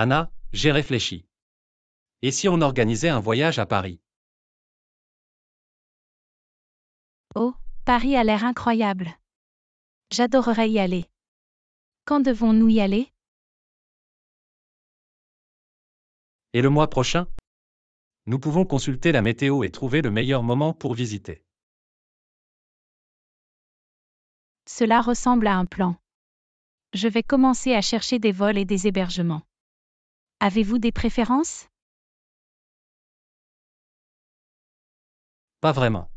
Anna, j'ai réfléchi. Et si on organisait un voyage à Paris Oh, Paris a l'air incroyable. J'adorerais y aller. Quand devons-nous y aller Et le mois prochain Nous pouvons consulter la météo et trouver le meilleur moment pour visiter. Cela ressemble à un plan. Je vais commencer à chercher des vols et des hébergements. Avez-vous des préférences Pas vraiment.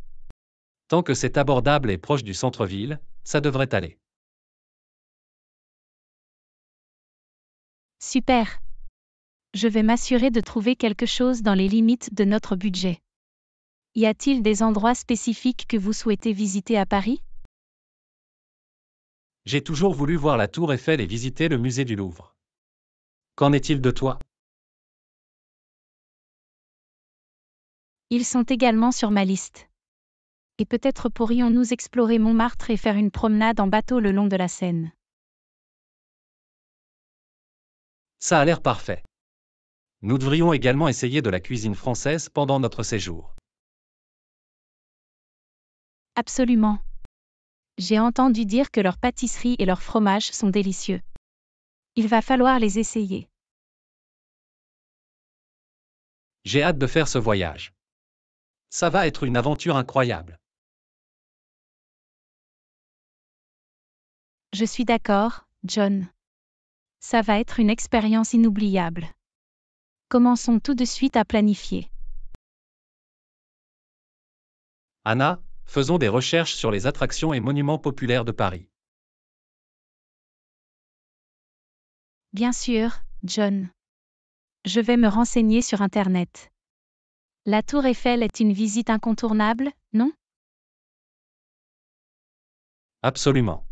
Tant que c'est abordable et proche du centre-ville, ça devrait aller. Super. Je vais m'assurer de trouver quelque chose dans les limites de notre budget. Y a-t-il des endroits spécifiques que vous souhaitez visiter à Paris J'ai toujours voulu voir la tour Eiffel et visiter le musée du Louvre. Qu'en est-il de toi Ils sont également sur ma liste. Et peut-être pourrions-nous explorer Montmartre et faire une promenade en bateau le long de la Seine. Ça a l'air parfait. Nous devrions également essayer de la cuisine française pendant notre séjour. Absolument. J'ai entendu dire que leurs pâtisseries et leurs fromages sont délicieux. Il va falloir les essayer. J'ai hâte de faire ce voyage. Ça va être une aventure incroyable. Je suis d'accord, John. Ça va être une expérience inoubliable. Commençons tout de suite à planifier. Anna, faisons des recherches sur les attractions et monuments populaires de Paris. Bien sûr, John. Je vais me renseigner sur Internet. La tour Eiffel est une visite incontournable, non Absolument.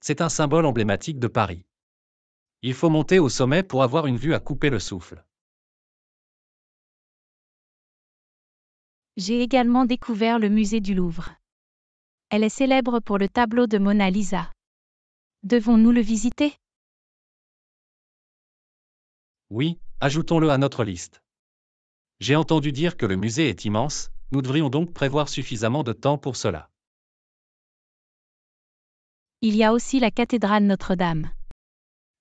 C'est un symbole emblématique de Paris. Il faut monter au sommet pour avoir une vue à couper le souffle. J'ai également découvert le musée du Louvre. Elle est célèbre pour le tableau de Mona Lisa. Devons-nous le visiter oui, ajoutons-le à notre liste. J'ai entendu dire que le musée est immense, nous devrions donc prévoir suffisamment de temps pour cela. Il y a aussi la cathédrale Notre-Dame.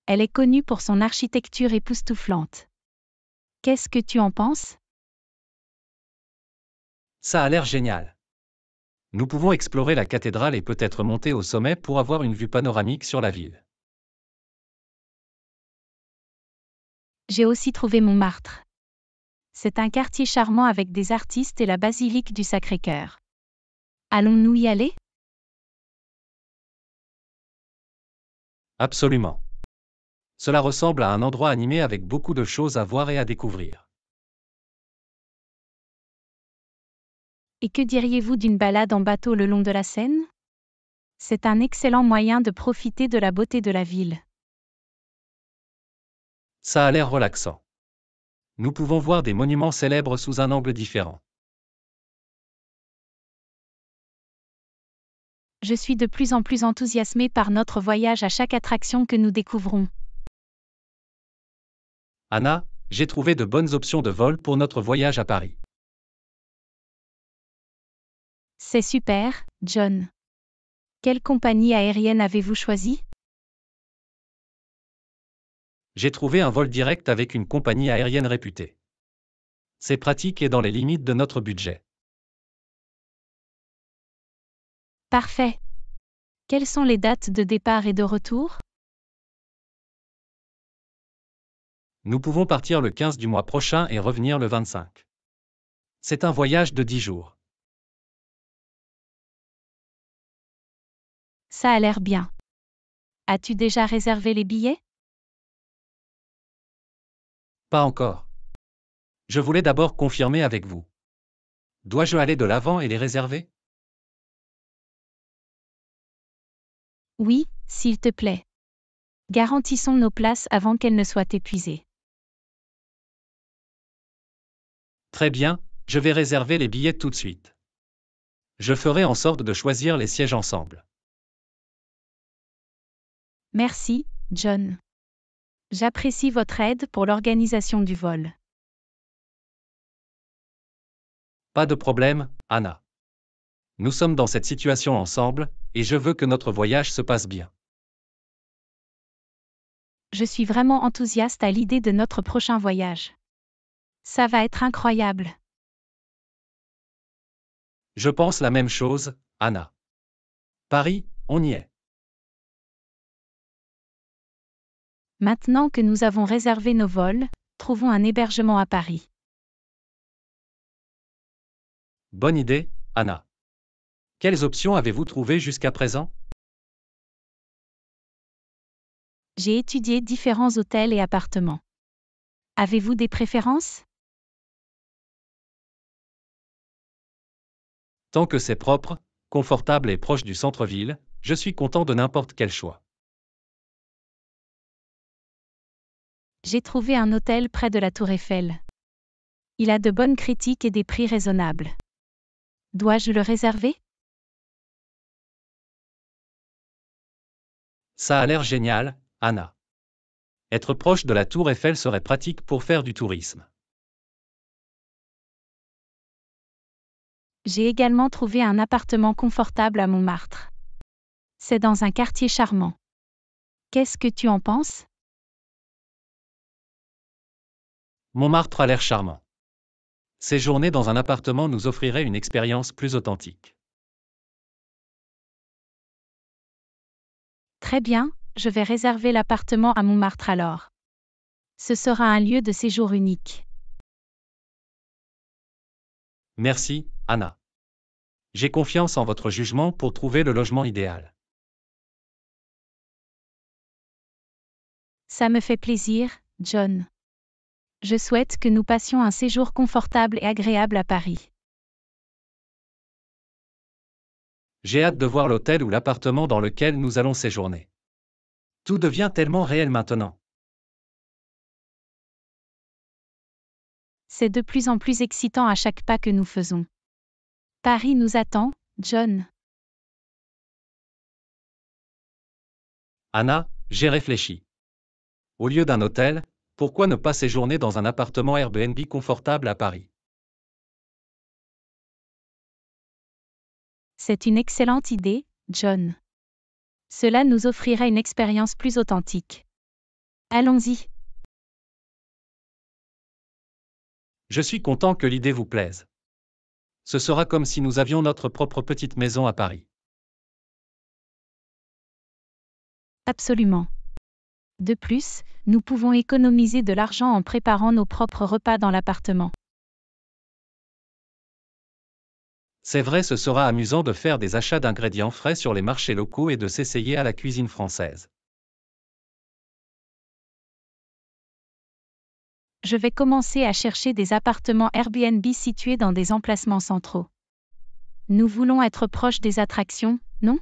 Elle est connue pour son architecture époustouflante. Qu'est-ce que tu en penses Ça a l'air génial. Nous pouvons explorer la cathédrale et peut-être monter au sommet pour avoir une vue panoramique sur la ville. J'ai aussi trouvé Montmartre. C'est un quartier charmant avec des artistes et la basilique du Sacré-Cœur. Allons-nous y aller Absolument. Cela ressemble à un endroit animé avec beaucoup de choses à voir et à découvrir. Et que diriez-vous d'une balade en bateau le long de la Seine C'est un excellent moyen de profiter de la beauté de la ville. Ça a l'air relaxant. Nous pouvons voir des monuments célèbres sous un angle différent. Je suis de plus en plus enthousiasmé par notre voyage à chaque attraction que nous découvrons. Anna, j'ai trouvé de bonnes options de vol pour notre voyage à Paris. C'est super, John. Quelle compagnie aérienne avez-vous choisie j'ai trouvé un vol direct avec une compagnie aérienne réputée. C'est pratique et dans les limites de notre budget. Parfait. Quelles sont les dates de départ et de retour Nous pouvons partir le 15 du mois prochain et revenir le 25. C'est un voyage de 10 jours. Ça a l'air bien. As-tu déjà réservé les billets pas encore. Je voulais d'abord confirmer avec vous. Dois-je aller de l'avant et les réserver Oui, s'il te plaît. Garantissons nos places avant qu'elles ne soient épuisées. Très bien, je vais réserver les billets tout de suite. Je ferai en sorte de choisir les sièges ensemble. Merci, John. J'apprécie votre aide pour l'organisation du vol. Pas de problème, Anna. Nous sommes dans cette situation ensemble, et je veux que notre voyage se passe bien. Je suis vraiment enthousiaste à l'idée de notre prochain voyage. Ça va être incroyable. Je pense la même chose, Anna. Paris, on y est. Maintenant que nous avons réservé nos vols, trouvons un hébergement à Paris. Bonne idée, Anna. Quelles options avez-vous trouvées jusqu'à présent J'ai étudié différents hôtels et appartements. Avez-vous des préférences Tant que c'est propre, confortable et proche du centre-ville, je suis content de n'importe quel choix. J'ai trouvé un hôtel près de la Tour Eiffel. Il a de bonnes critiques et des prix raisonnables. Dois-je le réserver Ça a l'air génial, Anna. Être proche de la Tour Eiffel serait pratique pour faire du tourisme. J'ai également trouvé un appartement confortable à Montmartre. C'est dans un quartier charmant. Qu'est-ce que tu en penses Montmartre a l'air charmant. Séjourner dans un appartement nous offrirait une expérience plus authentique. Très bien, je vais réserver l'appartement à Montmartre alors. Ce sera un lieu de séjour unique. Merci, Anna. J'ai confiance en votre jugement pour trouver le logement idéal. Ça me fait plaisir, John je souhaite que nous passions un séjour confortable et agréable à Paris. J'ai hâte de voir l'hôtel ou l'appartement dans lequel nous allons séjourner. Tout devient tellement réel maintenant. C'est de plus en plus excitant à chaque pas que nous faisons. Paris nous attend, John. Anna, j'ai réfléchi. Au lieu d'un hôtel, pourquoi ne pas séjourner dans un appartement Airbnb confortable à Paris C'est une excellente idée, John. Cela nous offrira une expérience plus authentique. Allons-y. Je suis content que l'idée vous plaise. Ce sera comme si nous avions notre propre petite maison à Paris. Absolument. De plus, nous pouvons économiser de l'argent en préparant nos propres repas dans l'appartement. C'est vrai, ce sera amusant de faire des achats d'ingrédients frais sur les marchés locaux et de s'essayer à la cuisine française. Je vais commencer à chercher des appartements Airbnb situés dans des emplacements centraux. Nous voulons être proches des attractions, non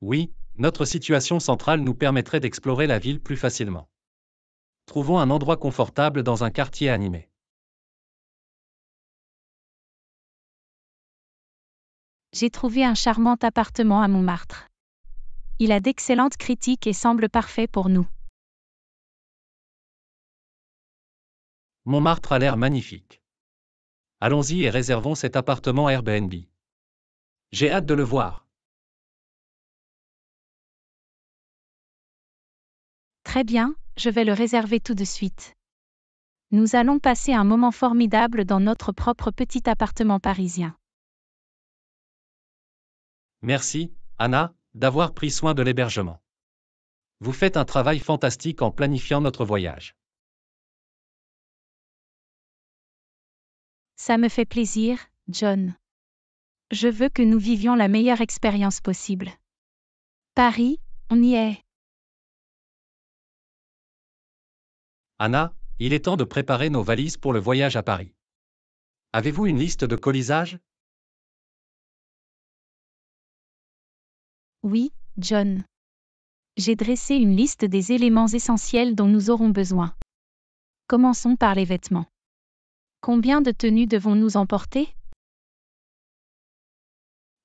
Oui, notre situation centrale nous permettrait d'explorer la ville plus facilement. Trouvons un endroit confortable dans un quartier animé. J'ai trouvé un charmant appartement à Montmartre. Il a d'excellentes critiques et semble parfait pour nous. Montmartre a l'air magnifique. Allons-y et réservons cet appartement Airbnb. J'ai hâte de le voir. Très bien, je vais le réserver tout de suite. Nous allons passer un moment formidable dans notre propre petit appartement parisien. Merci, Anna, d'avoir pris soin de l'hébergement. Vous faites un travail fantastique en planifiant notre voyage. Ça me fait plaisir, John. Je veux que nous vivions la meilleure expérience possible. Paris, on y est. Anna, il est temps de préparer nos valises pour le voyage à Paris. Avez-vous une liste de colisages Oui, John. J'ai dressé une liste des éléments essentiels dont nous aurons besoin. Commençons par les vêtements. Combien de tenues devons-nous emporter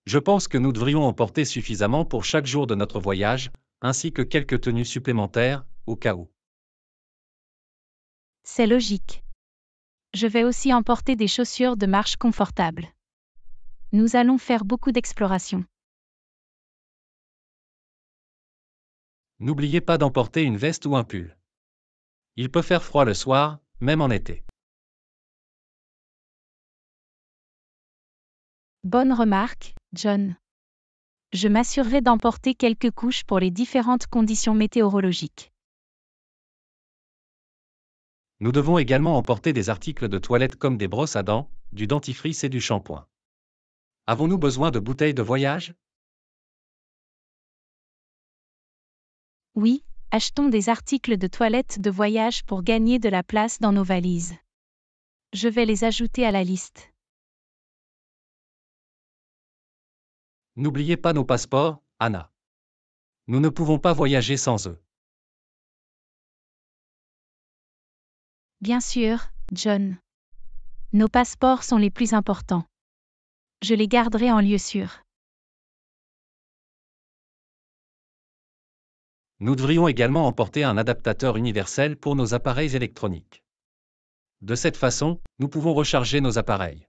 Je pense que nous devrions emporter suffisamment pour chaque jour de notre voyage, ainsi que quelques tenues supplémentaires, au cas où. C'est logique. Je vais aussi emporter des chaussures de marche confortables. Nous allons faire beaucoup d'exploration. N'oubliez pas d'emporter une veste ou un pull. Il peut faire froid le soir, même en été. Bonne remarque, John. Je m'assurerai d'emporter quelques couches pour les différentes conditions météorologiques. Nous devons également emporter des articles de toilette comme des brosses à dents, du dentifrice et du shampoing. Avons-nous besoin de bouteilles de voyage Oui, achetons des articles de toilette de voyage pour gagner de la place dans nos valises. Je vais les ajouter à la liste. N'oubliez pas nos passeports, Anna. Nous ne pouvons pas voyager sans eux. Bien sûr, John. Nos passeports sont les plus importants. Je les garderai en lieu sûr. Nous devrions également emporter un adaptateur universel pour nos appareils électroniques. De cette façon, nous pouvons recharger nos appareils.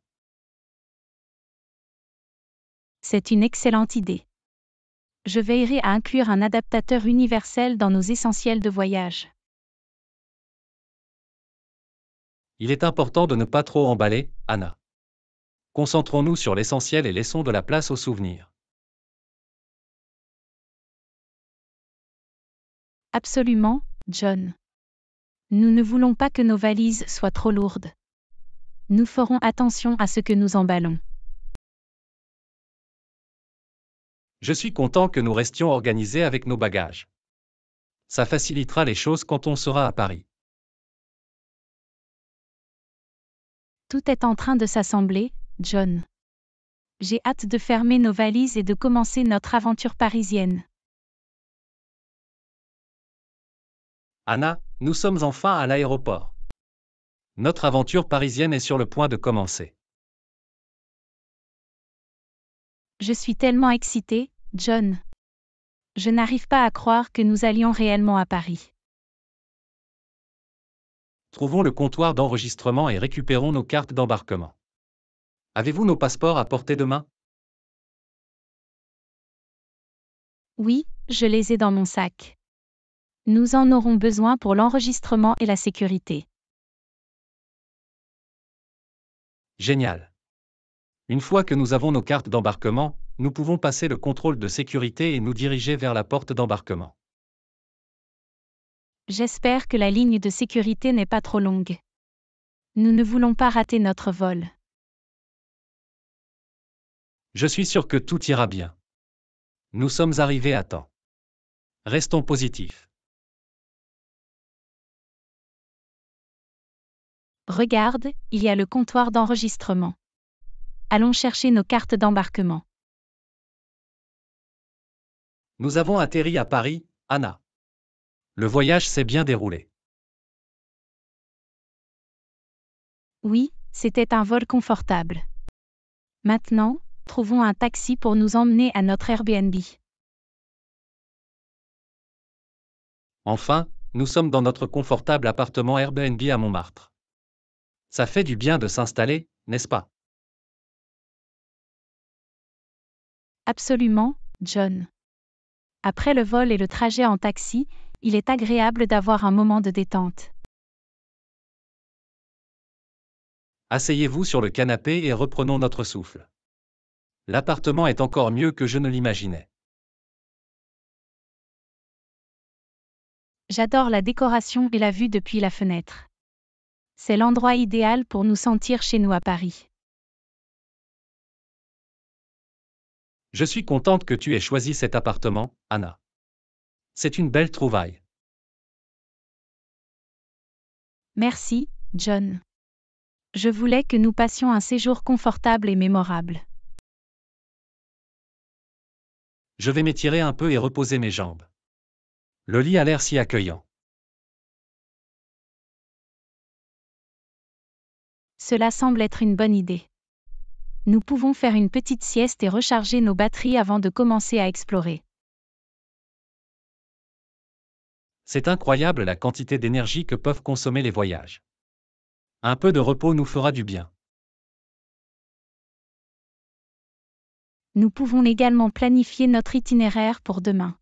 C'est une excellente idée. Je veillerai à inclure un adaptateur universel dans nos essentiels de voyage. Il est important de ne pas trop emballer, Anna. Concentrons-nous sur l'essentiel et laissons de la place aux souvenirs. Absolument, John. Nous ne voulons pas que nos valises soient trop lourdes. Nous ferons attention à ce que nous emballons. Je suis content que nous restions organisés avec nos bagages. Ça facilitera les choses quand on sera à Paris. Tout est en train de s'assembler, John. J'ai hâte de fermer nos valises et de commencer notre aventure parisienne. Anna, nous sommes enfin à l'aéroport. Notre aventure parisienne est sur le point de commencer. Je suis tellement excitée, John. Je n'arrive pas à croire que nous allions réellement à Paris. Trouvons le comptoir d'enregistrement et récupérons nos cartes d'embarquement. Avez-vous nos passeports à portée de main Oui, je les ai dans mon sac. Nous en aurons besoin pour l'enregistrement et la sécurité. Génial. Une fois que nous avons nos cartes d'embarquement, nous pouvons passer le contrôle de sécurité et nous diriger vers la porte d'embarquement. J'espère que la ligne de sécurité n'est pas trop longue. Nous ne voulons pas rater notre vol. Je suis sûr que tout ira bien. Nous sommes arrivés à temps. Restons positifs. Regarde, il y a le comptoir d'enregistrement. Allons chercher nos cartes d'embarquement. Nous avons atterri à Paris, Anna. Le voyage s'est bien déroulé. Oui, c'était un vol confortable. Maintenant, trouvons un taxi pour nous emmener à notre Airbnb. Enfin, nous sommes dans notre confortable appartement Airbnb à Montmartre. Ça fait du bien de s'installer, n'est-ce pas Absolument, John. Après le vol et le trajet en taxi, il est agréable d'avoir un moment de détente. Asseyez-vous sur le canapé et reprenons notre souffle. L'appartement est encore mieux que je ne l'imaginais. J'adore la décoration et la vue depuis la fenêtre. C'est l'endroit idéal pour nous sentir chez nous à Paris. Je suis contente que tu aies choisi cet appartement, Anna. C'est une belle trouvaille. Merci, John. Je voulais que nous passions un séjour confortable et mémorable. Je vais m'étirer un peu et reposer mes jambes. Le lit a l'air si accueillant. Cela semble être une bonne idée. Nous pouvons faire une petite sieste et recharger nos batteries avant de commencer à explorer. C'est incroyable la quantité d'énergie que peuvent consommer les voyages. Un peu de repos nous fera du bien. Nous pouvons également planifier notre itinéraire pour demain.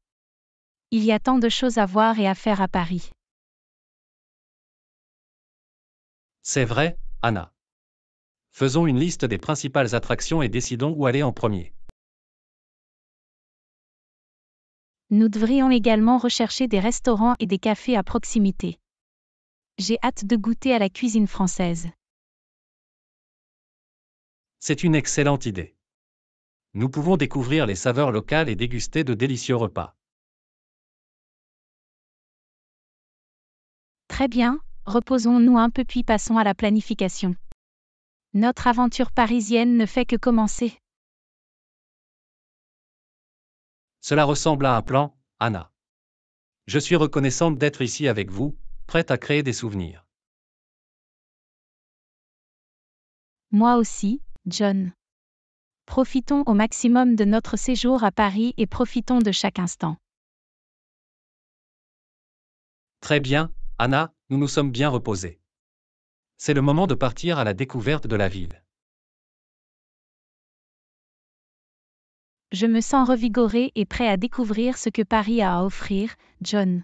Il y a tant de choses à voir et à faire à Paris. C'est vrai, Anna. Faisons une liste des principales attractions et décidons où aller en premier. Nous devrions également rechercher des restaurants et des cafés à proximité. J'ai hâte de goûter à la cuisine française. C'est une excellente idée. Nous pouvons découvrir les saveurs locales et déguster de délicieux repas. Très bien, reposons-nous un peu puis passons à la planification. Notre aventure parisienne ne fait que commencer. Cela ressemble à un plan, Anna. Je suis reconnaissante d'être ici avec vous, prête à créer des souvenirs. Moi aussi, John. Profitons au maximum de notre séjour à Paris et profitons de chaque instant. Très bien, Anna, nous nous sommes bien reposés. C'est le moment de partir à la découverte de la ville. Je me sens revigoré et prêt à découvrir ce que Paris a à offrir, John.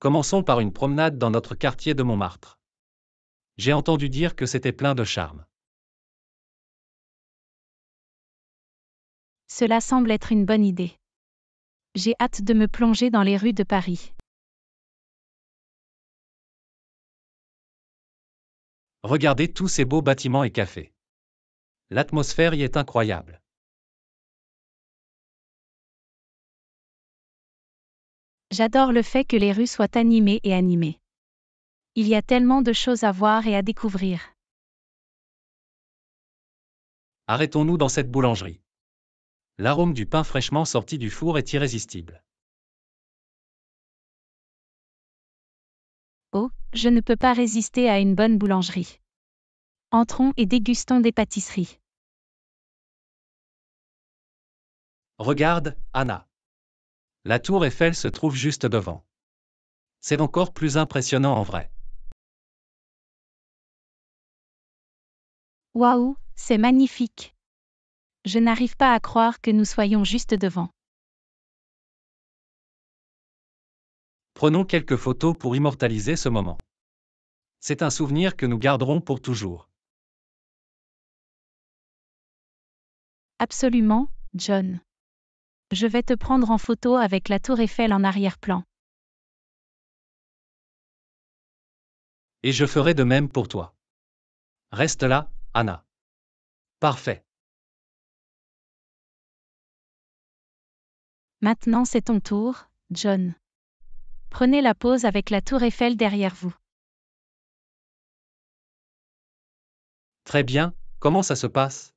Commençons par une promenade dans notre quartier de Montmartre. J'ai entendu dire que c'était plein de charme. Cela semble être une bonne idée. J'ai hâte de me plonger dans les rues de Paris. Regardez tous ces beaux bâtiments et cafés. L'atmosphère y est incroyable. J'adore le fait que les rues soient animées et animées. Il y a tellement de choses à voir et à découvrir. Arrêtons-nous dans cette boulangerie. L'arôme du pain fraîchement sorti du four est irrésistible. Oh, je ne peux pas résister à une bonne boulangerie. Entrons et dégustons des pâtisseries. Regarde, Anna. La tour Eiffel se trouve juste devant. C'est encore plus impressionnant en vrai. Waouh, c'est magnifique. Je n'arrive pas à croire que nous soyons juste devant. Prenons quelques photos pour immortaliser ce moment. C'est un souvenir que nous garderons pour toujours. Absolument, John. Je vais te prendre en photo avec la tour Eiffel en arrière-plan. Et je ferai de même pour toi. Reste là, Anna. Parfait. Maintenant c'est ton tour, John. Prenez la pause avec la tour Eiffel derrière vous. Très bien, comment ça se passe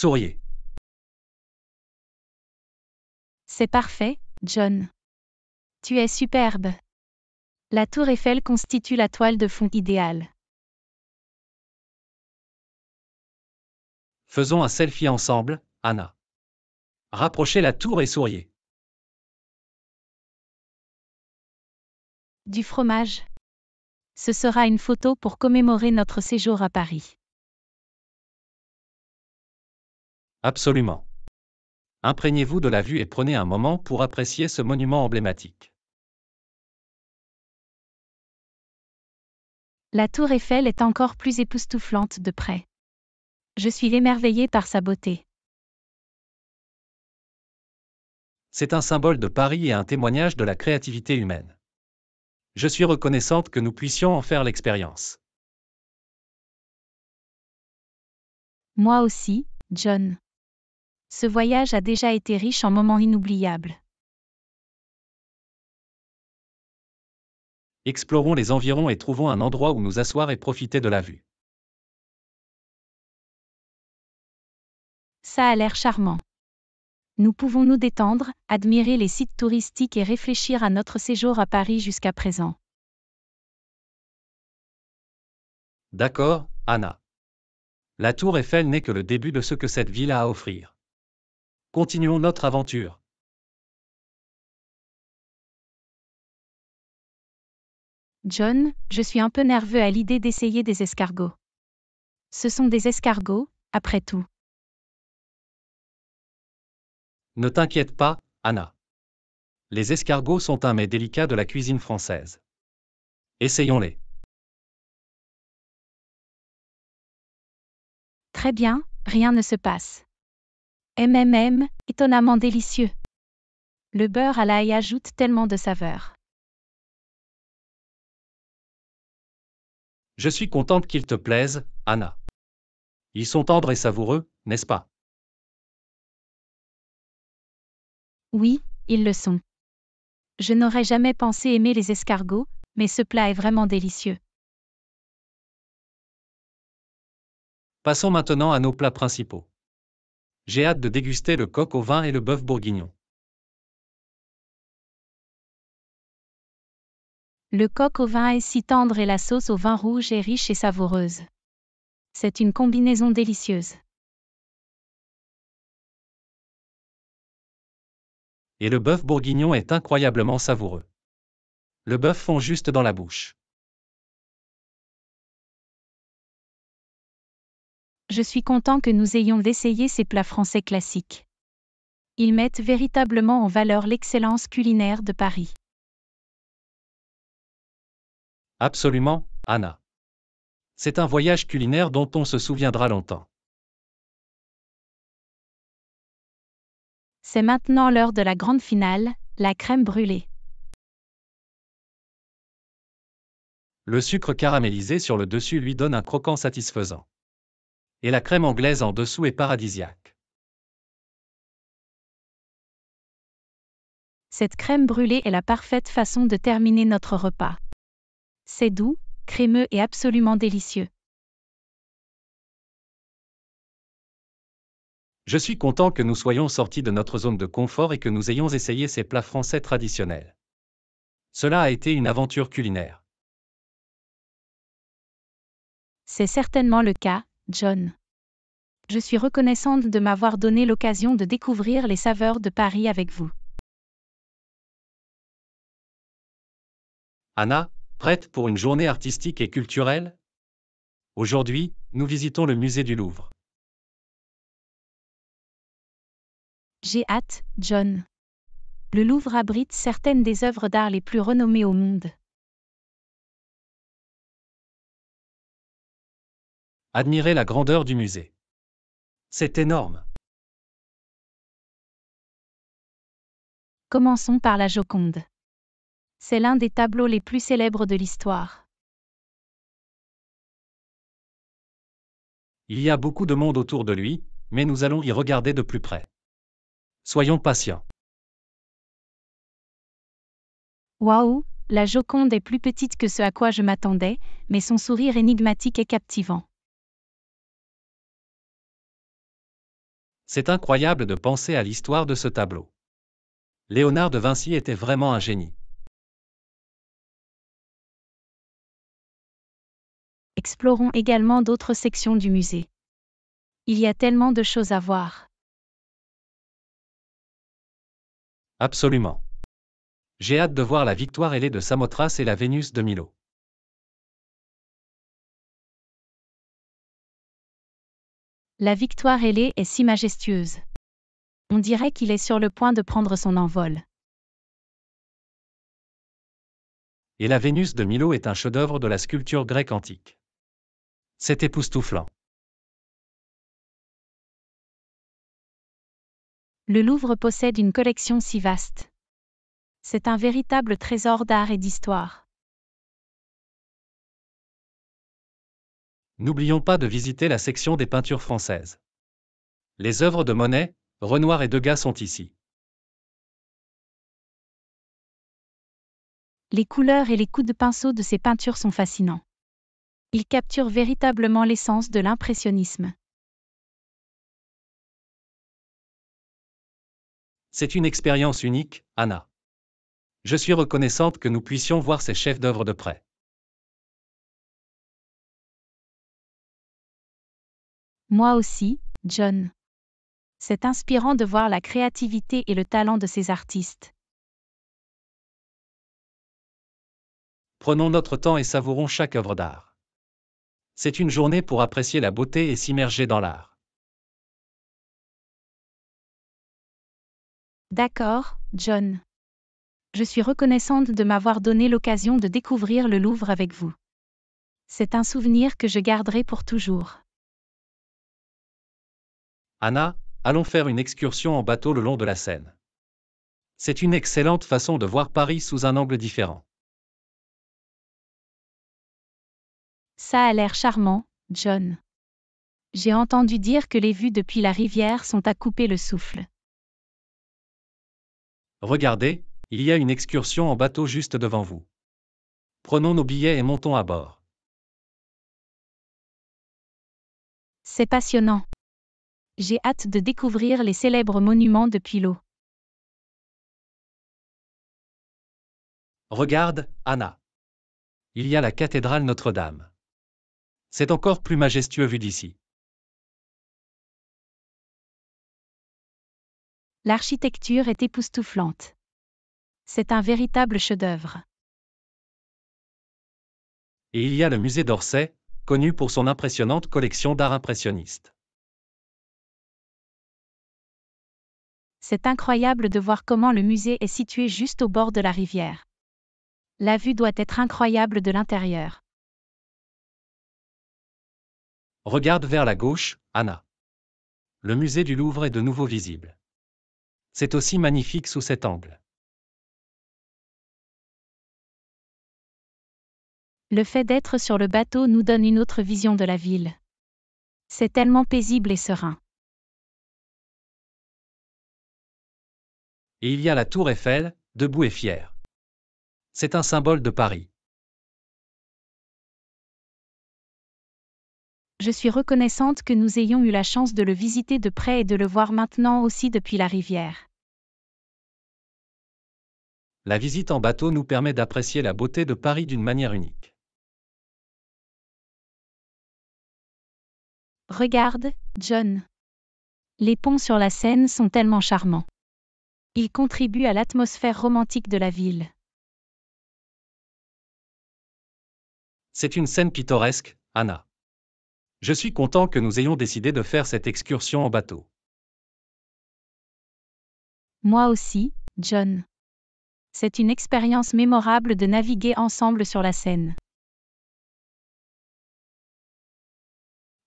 Souriez. C'est parfait, John. Tu es superbe. La tour Eiffel constitue la toile de fond idéale. Faisons un selfie ensemble, Anna. Rapprochez la tour et souriez. Du fromage. Ce sera une photo pour commémorer notre séjour à Paris. Absolument. Imprégnez-vous de la vue et prenez un moment pour apprécier ce monument emblématique. La tour Eiffel est encore plus époustouflante de près. Je suis émerveillée par sa beauté. C'est un symbole de Paris et un témoignage de la créativité humaine. Je suis reconnaissante que nous puissions en faire l'expérience. Moi aussi, John ce voyage a déjà été riche en moments inoubliables. Explorons les environs et trouvons un endroit où nous asseoir et profiter de la vue. Ça a l'air charmant. Nous pouvons nous détendre, admirer les sites touristiques et réfléchir à notre séjour à Paris jusqu'à présent. D'accord, Anna. La tour Eiffel n'est que le début de ce que cette ville a à offrir. Continuons notre aventure. John, je suis un peu nerveux à l'idée d'essayer des escargots. Ce sont des escargots, après tout. Ne t'inquiète pas, Anna. Les escargots sont un mets délicat de la cuisine française. Essayons-les. Très bien, rien ne se passe. MMM, étonnamment délicieux. Le beurre à l'ail ajoute tellement de saveur. Je suis contente qu'ils te plaisent, Anna. Ils sont tendres et savoureux, n'est-ce pas Oui, ils le sont. Je n'aurais jamais pensé aimer les escargots, mais ce plat est vraiment délicieux. Passons maintenant à nos plats principaux. J'ai hâte de déguster le coq au vin et le bœuf bourguignon. Le coq au vin est si tendre et la sauce au vin rouge est riche et savoureuse. C'est une combinaison délicieuse. Et le bœuf bourguignon est incroyablement savoureux. Le bœuf fond juste dans la bouche. je suis content que nous ayons essayé ces plats français classiques. Ils mettent véritablement en valeur l'excellence culinaire de Paris. Absolument, Anna. C'est un voyage culinaire dont on se souviendra longtemps. C'est maintenant l'heure de la grande finale, la crème brûlée. Le sucre caramélisé sur le dessus lui donne un croquant satisfaisant et la crème anglaise en dessous est paradisiaque. Cette crème brûlée est la parfaite façon de terminer notre repas. C'est doux, crémeux et absolument délicieux. Je suis content que nous soyons sortis de notre zone de confort et que nous ayons essayé ces plats français traditionnels. Cela a été une aventure culinaire. C'est certainement le cas, John. Je suis reconnaissante de m'avoir donné l'occasion de découvrir les saveurs de Paris avec vous. Anna, prête pour une journée artistique et culturelle Aujourd'hui, nous visitons le musée du Louvre. J'ai hâte, John. Le Louvre abrite certaines des œuvres d'art les plus renommées au monde. Admirez la grandeur du musée. C'est énorme. Commençons par la Joconde. C'est l'un des tableaux les plus célèbres de l'histoire. Il y a beaucoup de monde autour de lui, mais nous allons y regarder de plus près. Soyons patients. Waouh, la Joconde est plus petite que ce à quoi je m'attendais, mais son sourire énigmatique est captivant. C'est incroyable de penser à l'histoire de ce tableau. Léonard de Vinci était vraiment un génie. Explorons également d'autres sections du musée. Il y a tellement de choses à voir. Absolument. J'ai hâte de voir la victoire ailée de Samothrace et la Vénus de Milo. La victoire ailée est si majestueuse. On dirait qu'il est sur le point de prendre son envol. Et la Vénus de Milo est un chef-d'œuvre de la sculpture grecque antique. C'est époustouflant. Le Louvre possède une collection si vaste. C'est un véritable trésor d'art et d'histoire. N'oublions pas de visiter la section des peintures françaises. Les œuvres de Monet, Renoir et Degas sont ici. Les couleurs et les coups de pinceau de ces peintures sont fascinants. Ils capturent véritablement l'essence de l'impressionnisme. C'est une expérience unique, Anna. Je suis reconnaissante que nous puissions voir ces chefs-d'œuvre de près. Moi aussi, John. C'est inspirant de voir la créativité et le talent de ces artistes. Prenons notre temps et savourons chaque œuvre d'art. C'est une journée pour apprécier la beauté et s'immerger dans l'art. D'accord, John. Je suis reconnaissante de m'avoir donné l'occasion de découvrir le Louvre avec vous. C'est un souvenir que je garderai pour toujours. Anna, allons faire une excursion en bateau le long de la Seine. C'est une excellente façon de voir Paris sous un angle différent. Ça a l'air charmant, John. J'ai entendu dire que les vues depuis la rivière sont à couper le souffle. Regardez, il y a une excursion en bateau juste devant vous. Prenons nos billets et montons à bord. C'est passionnant. J'ai hâte de découvrir les célèbres monuments de Pilo. Regarde, Anna. Il y a la cathédrale Notre-Dame. C'est encore plus majestueux vu d'ici. L'architecture est époustouflante. C'est un véritable chef-d'œuvre. Et il y a le musée d'Orsay, connu pour son impressionnante collection d'art impressionniste. c'est incroyable de voir comment le musée est situé juste au bord de la rivière. La vue doit être incroyable de l'intérieur. Regarde vers la gauche, Anna. Le musée du Louvre est de nouveau visible. C'est aussi magnifique sous cet angle. Le fait d'être sur le bateau nous donne une autre vision de la ville. C'est tellement paisible et serein. Et il y a la tour Eiffel, debout et fière. C'est un symbole de Paris. Je suis reconnaissante que nous ayons eu la chance de le visiter de près et de le voir maintenant aussi depuis la rivière. La visite en bateau nous permet d'apprécier la beauté de Paris d'une manière unique. Regarde, John. Les ponts sur la Seine sont tellement charmants. Il contribue à l'atmosphère romantique de la ville. C'est une scène pittoresque, Anna. Je suis content que nous ayons décidé de faire cette excursion en bateau. Moi aussi, John. C'est une expérience mémorable de naviguer ensemble sur la Seine.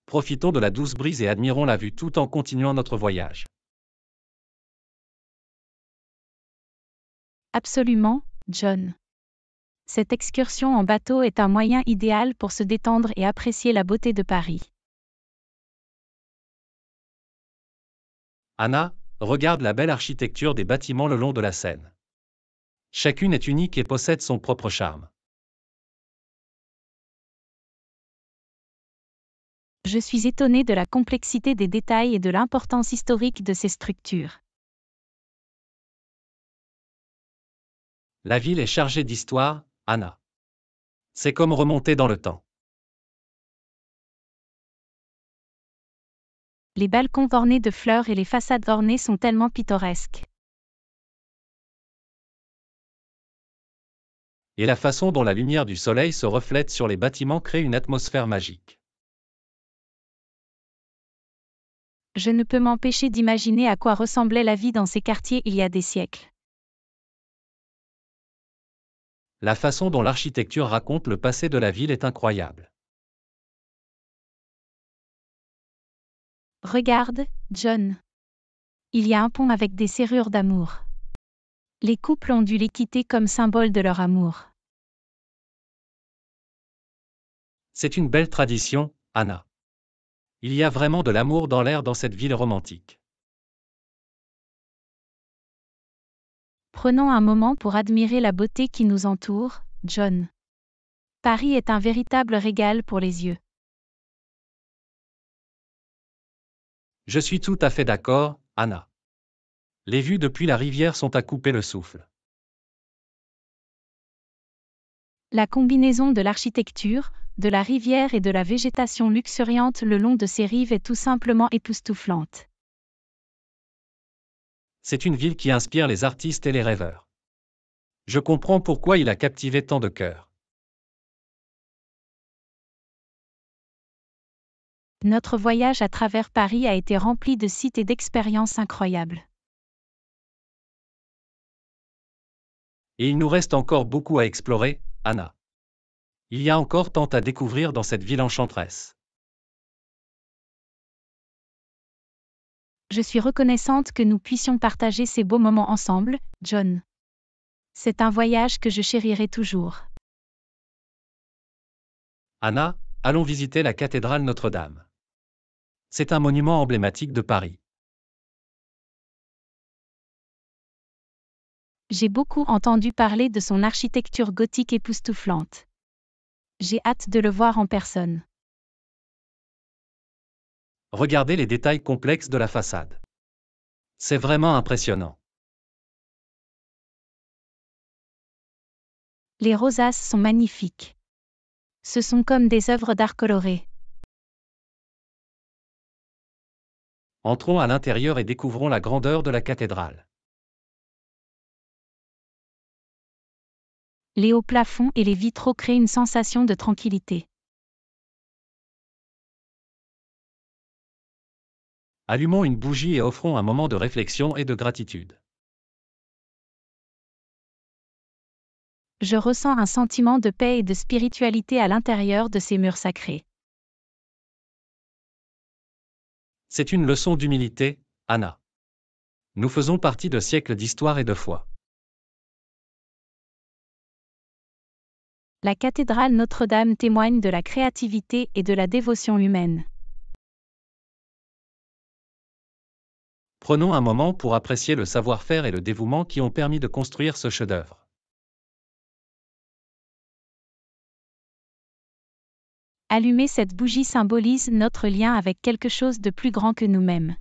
Profitons de la douce brise et admirons la vue tout en continuant notre voyage. Absolument, John. Cette excursion en bateau est un moyen idéal pour se détendre et apprécier la beauté de Paris. Anna, regarde la belle architecture des bâtiments le long de la Seine. Chacune est unique et possède son propre charme. Je suis étonné de la complexité des détails et de l'importance historique de ces structures. La ville est chargée d'histoire, Anna. C'est comme remonter dans le temps. Les balcons ornés de fleurs et les façades ornées sont tellement pittoresques. Et la façon dont la lumière du soleil se reflète sur les bâtiments crée une atmosphère magique. Je ne peux m'empêcher d'imaginer à quoi ressemblait la vie dans ces quartiers il y a des siècles. La façon dont l'architecture raconte le passé de la ville est incroyable. Regarde, John. Il y a un pont avec des serrures d'amour. Les couples ont dû les quitter comme symbole de leur amour. C'est une belle tradition, Anna. Il y a vraiment de l'amour dans l'air dans cette ville romantique. Prenons un moment pour admirer la beauté qui nous entoure, John. Paris est un véritable régal pour les yeux. Je suis tout à fait d'accord, Anna. Les vues depuis la rivière sont à couper le souffle. La combinaison de l'architecture, de la rivière et de la végétation luxuriante le long de ses rives est tout simplement époustouflante c'est une ville qui inspire les artistes et les rêveurs. Je comprends pourquoi il a captivé tant de cœurs. Notre voyage à travers Paris a été rempli de sites et d'expériences incroyables. Et il nous reste encore beaucoup à explorer, Anna. Il y a encore tant à découvrir dans cette ville enchanteresse. Je suis reconnaissante que nous puissions partager ces beaux moments ensemble, John. C'est un voyage que je chérirai toujours. Anna, allons visiter la cathédrale Notre-Dame. C'est un monument emblématique de Paris. J'ai beaucoup entendu parler de son architecture gothique époustouflante. J'ai hâte de le voir en personne. Regardez les détails complexes de la façade. C'est vraiment impressionnant. Les rosaces sont magnifiques. Ce sont comme des œuvres d'art colorées. Entrons à l'intérieur et découvrons la grandeur de la cathédrale. Les hauts plafonds et les vitraux créent une sensation de tranquillité. Allumons une bougie et offrons un moment de réflexion et de gratitude. Je ressens un sentiment de paix et de spiritualité à l'intérieur de ces murs sacrés. C'est une leçon d'humilité, Anna. Nous faisons partie de siècles d'histoire et de foi. La cathédrale Notre-Dame témoigne de la créativité et de la dévotion humaine. Prenons un moment pour apprécier le savoir-faire et le dévouement qui ont permis de construire ce chef-d'œuvre. Allumer cette bougie symbolise notre lien avec quelque chose de plus grand que nous-mêmes.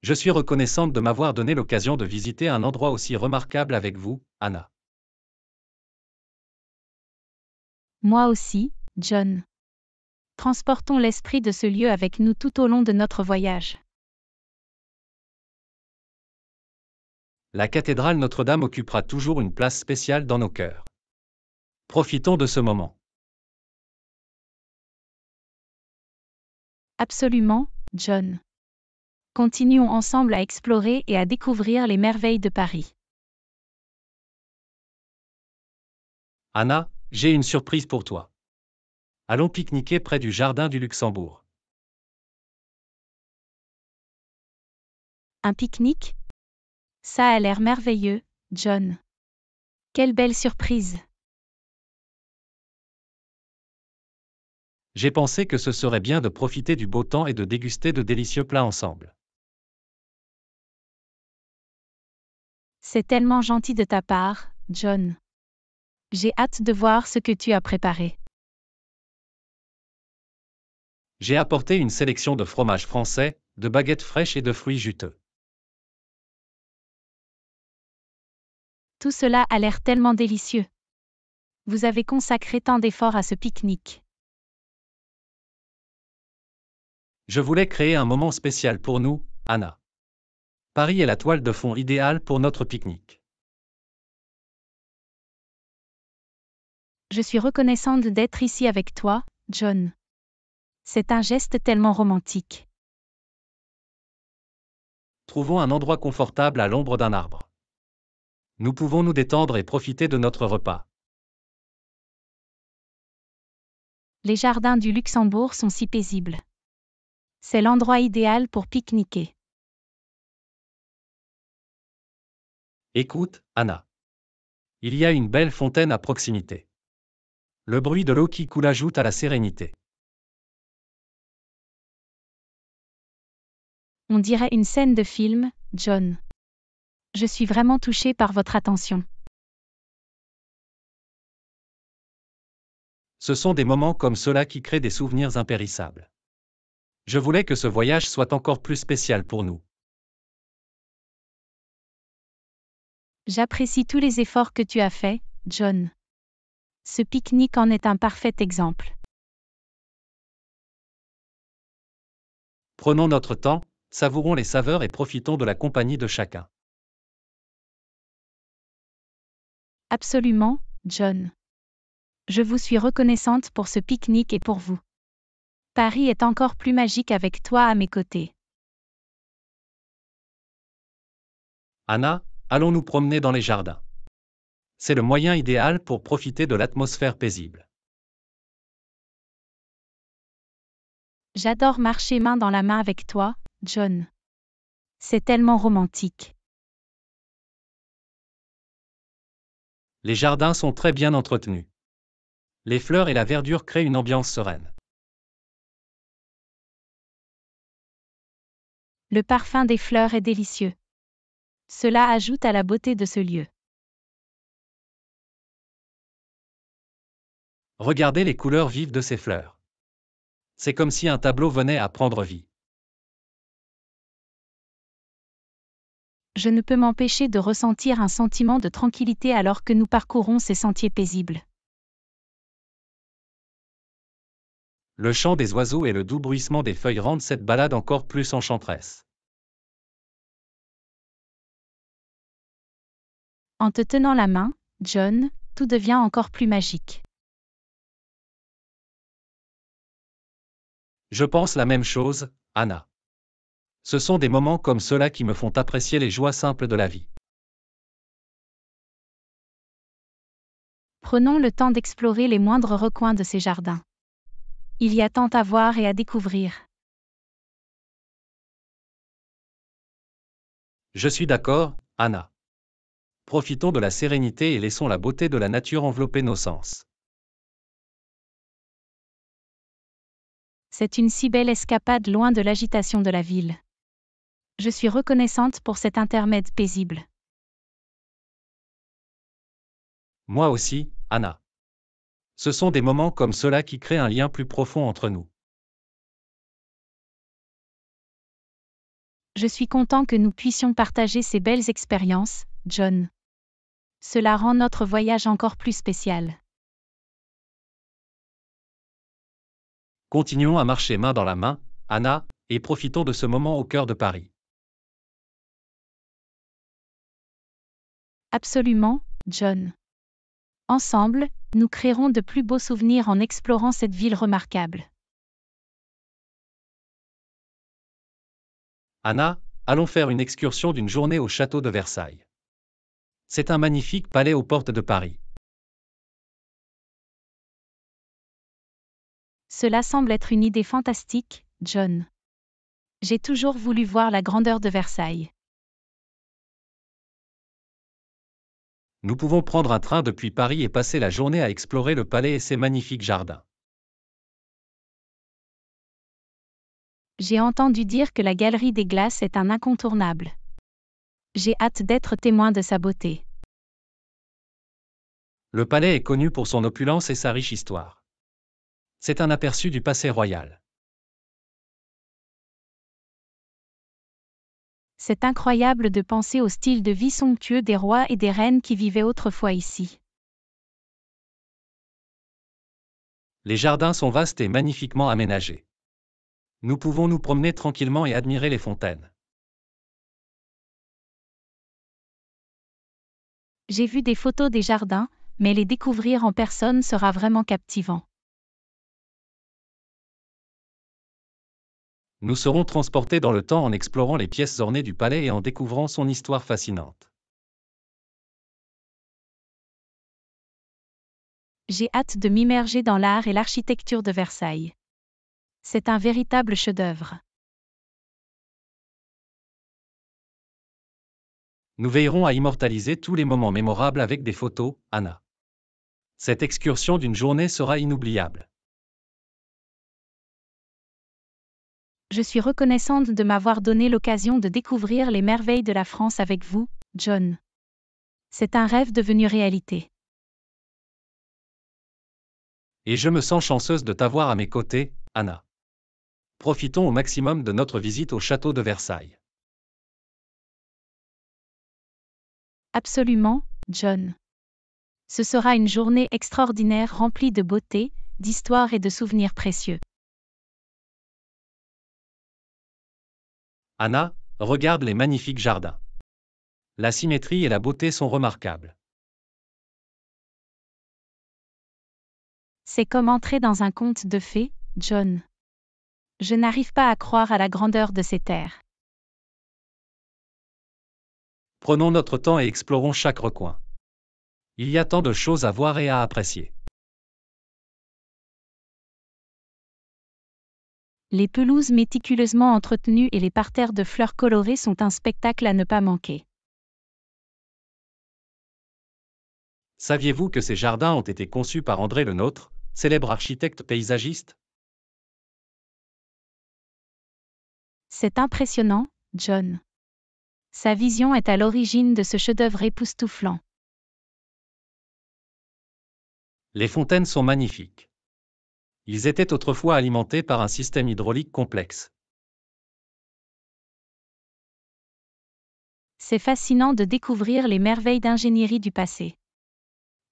Je suis reconnaissante de m'avoir donné l'occasion de visiter un endroit aussi remarquable avec vous, Anna. Moi aussi, John. Transportons l'esprit de ce lieu avec nous tout au long de notre voyage. La cathédrale Notre-Dame occupera toujours une place spéciale dans nos cœurs. Profitons de ce moment. Absolument, John. Continuons ensemble à explorer et à découvrir les merveilles de Paris. Anna, j'ai une surprise pour toi. Allons pique-niquer près du jardin du Luxembourg. Un pique-nique Ça a l'air merveilleux, John. Quelle belle surprise J'ai pensé que ce serait bien de profiter du beau temps et de déguster de délicieux plats ensemble. C'est tellement gentil de ta part, John. J'ai hâte de voir ce que tu as préparé j'ai apporté une sélection de fromages français, de baguettes fraîches et de fruits juteux. Tout cela a l'air tellement délicieux. Vous avez consacré tant d'efforts à ce pique-nique. Je voulais créer un moment spécial pour nous, Anna. Paris est la toile de fond idéale pour notre pique-nique. Je suis reconnaissante d'être ici avec toi, John. C'est un geste tellement romantique. Trouvons un endroit confortable à l'ombre d'un arbre. Nous pouvons nous détendre et profiter de notre repas. Les jardins du Luxembourg sont si paisibles. C'est l'endroit idéal pour pique-niquer. Écoute, Anna. Il y a une belle fontaine à proximité. Le bruit de l'eau qui coule ajoute à la sérénité. On dirait une scène de film, John. Je suis vraiment touchée par votre attention. Ce sont des moments comme cela qui créent des souvenirs impérissables. Je voulais que ce voyage soit encore plus spécial pour nous. J'apprécie tous les efforts que tu as faits, John. Ce pique-nique en est un parfait exemple. Prenons notre temps, savourons les saveurs et profitons de la compagnie de chacun. Absolument, John. Je vous suis reconnaissante pour ce pique-nique et pour vous. Paris est encore plus magique avec toi à mes côtés. Anna, allons nous promener dans les jardins. C'est le moyen idéal pour profiter de l'atmosphère paisible. J'adore marcher main dans la main avec toi, John. C'est tellement romantique. Les jardins sont très bien entretenus. Les fleurs et la verdure créent une ambiance sereine. Le parfum des fleurs est délicieux. Cela ajoute à la beauté de ce lieu. Regardez les couleurs vives de ces fleurs. C'est comme si un tableau venait à prendre vie. je ne peux m'empêcher de ressentir un sentiment de tranquillité alors que nous parcourons ces sentiers paisibles. Le chant des oiseaux et le doux bruissement des feuilles rendent cette balade encore plus enchanteresse. En te tenant la main, John, tout devient encore plus magique. Je pense la même chose, Anna. Ce sont des moments comme ceux-là qui me font apprécier les joies simples de la vie. Prenons le temps d'explorer les moindres recoins de ces jardins. Il y a tant à voir et à découvrir. Je suis d'accord, Anna. Profitons de la sérénité et laissons la beauté de la nature envelopper nos sens. C'est une si belle escapade loin de l'agitation de la ville je suis reconnaissante pour cet intermède paisible. Moi aussi, Anna. Ce sont des moments comme cela qui créent un lien plus profond entre nous. Je suis content que nous puissions partager ces belles expériences, John. Cela rend notre voyage encore plus spécial. Continuons à marcher main dans la main, Anna, et profitons de ce moment au cœur de Paris. Absolument, John. Ensemble, nous créerons de plus beaux souvenirs en explorant cette ville remarquable. Anna, allons faire une excursion d'une journée au château de Versailles. C'est un magnifique palais aux portes de Paris. Cela semble être une idée fantastique, John. J'ai toujours voulu voir la grandeur de Versailles. nous pouvons prendre un train depuis Paris et passer la journée à explorer le palais et ses magnifiques jardins. J'ai entendu dire que la Galerie des Glaces est un incontournable. J'ai hâte d'être témoin de sa beauté. Le palais est connu pour son opulence et sa riche histoire. C'est un aperçu du passé royal. c'est incroyable de penser au style de vie somptueux des rois et des reines qui vivaient autrefois ici. Les jardins sont vastes et magnifiquement aménagés. Nous pouvons nous promener tranquillement et admirer les fontaines. J'ai vu des photos des jardins, mais les découvrir en personne sera vraiment captivant. Nous serons transportés dans le temps en explorant les pièces ornées du palais et en découvrant son histoire fascinante. J'ai hâte de m'immerger dans l'art et l'architecture de Versailles. C'est un véritable chef-d'œuvre. Nous veillerons à immortaliser tous les moments mémorables avec des photos, Anna. Cette excursion d'une journée sera inoubliable. je suis reconnaissante de m'avoir donné l'occasion de découvrir les merveilles de la France avec vous, John. C'est un rêve devenu réalité. Et je me sens chanceuse de t'avoir à mes côtés, Anna. Profitons au maximum de notre visite au château de Versailles. Absolument, John. Ce sera une journée extraordinaire remplie de beauté, d'histoire et de souvenirs précieux. Anna, regarde les magnifiques jardins. La symétrie et la beauté sont remarquables. C'est comme entrer dans un conte de fées, John. Je n'arrive pas à croire à la grandeur de ces terres. Prenons notre temps et explorons chaque recoin. Il y a tant de choses à voir et à apprécier. Les pelouses méticuleusement entretenues et les parterres de fleurs colorées sont un spectacle à ne pas manquer. Saviez-vous que ces jardins ont été conçus par André Le Nôtre, célèbre architecte paysagiste C'est impressionnant, John. Sa vision est à l'origine de ce chef-d'œuvre époustouflant. Les fontaines sont magnifiques. Ils étaient autrefois alimentés par un système hydraulique complexe. C'est fascinant de découvrir les merveilles d'ingénierie du passé.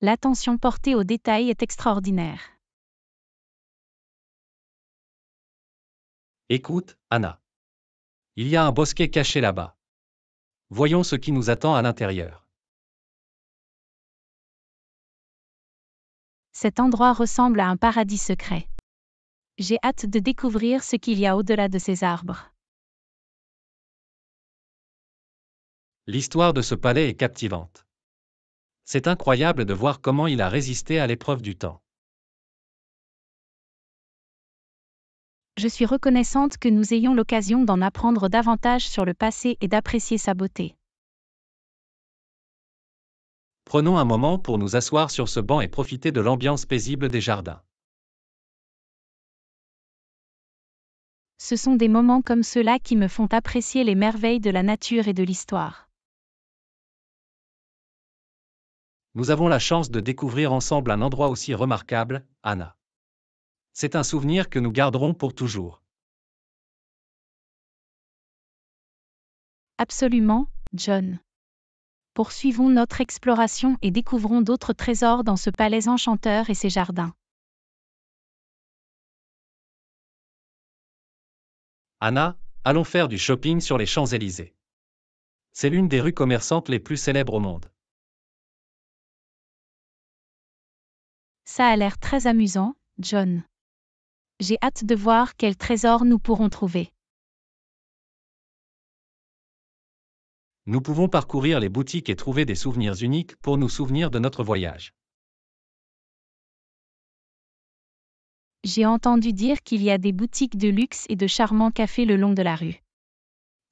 L'attention portée aux détails est extraordinaire. Écoute, Anna. Il y a un bosquet caché là-bas. Voyons ce qui nous attend à l'intérieur. cet endroit ressemble à un paradis secret. J'ai hâte de découvrir ce qu'il y a au-delà de ces arbres. L'histoire de ce palais est captivante. C'est incroyable de voir comment il a résisté à l'épreuve du temps. Je suis reconnaissante que nous ayons l'occasion d'en apprendre davantage sur le passé et d'apprécier sa beauté. Prenons un moment pour nous asseoir sur ce banc et profiter de l'ambiance paisible des jardins. Ce sont des moments comme ceux-là qui me font apprécier les merveilles de la nature et de l'histoire. Nous avons la chance de découvrir ensemble un endroit aussi remarquable, Anna. C'est un souvenir que nous garderons pour toujours. Absolument, John poursuivons notre exploration et découvrons d'autres trésors dans ce palais enchanteur et ses jardins. Anna, allons faire du shopping sur les Champs-Élysées. C'est l'une des rues commerçantes les plus célèbres au monde. Ça a l'air très amusant, John. J'ai hâte de voir quels trésors nous pourrons trouver. nous pouvons parcourir les boutiques et trouver des souvenirs uniques pour nous souvenir de notre voyage. J'ai entendu dire qu'il y a des boutiques de luxe et de charmants cafés le long de la rue.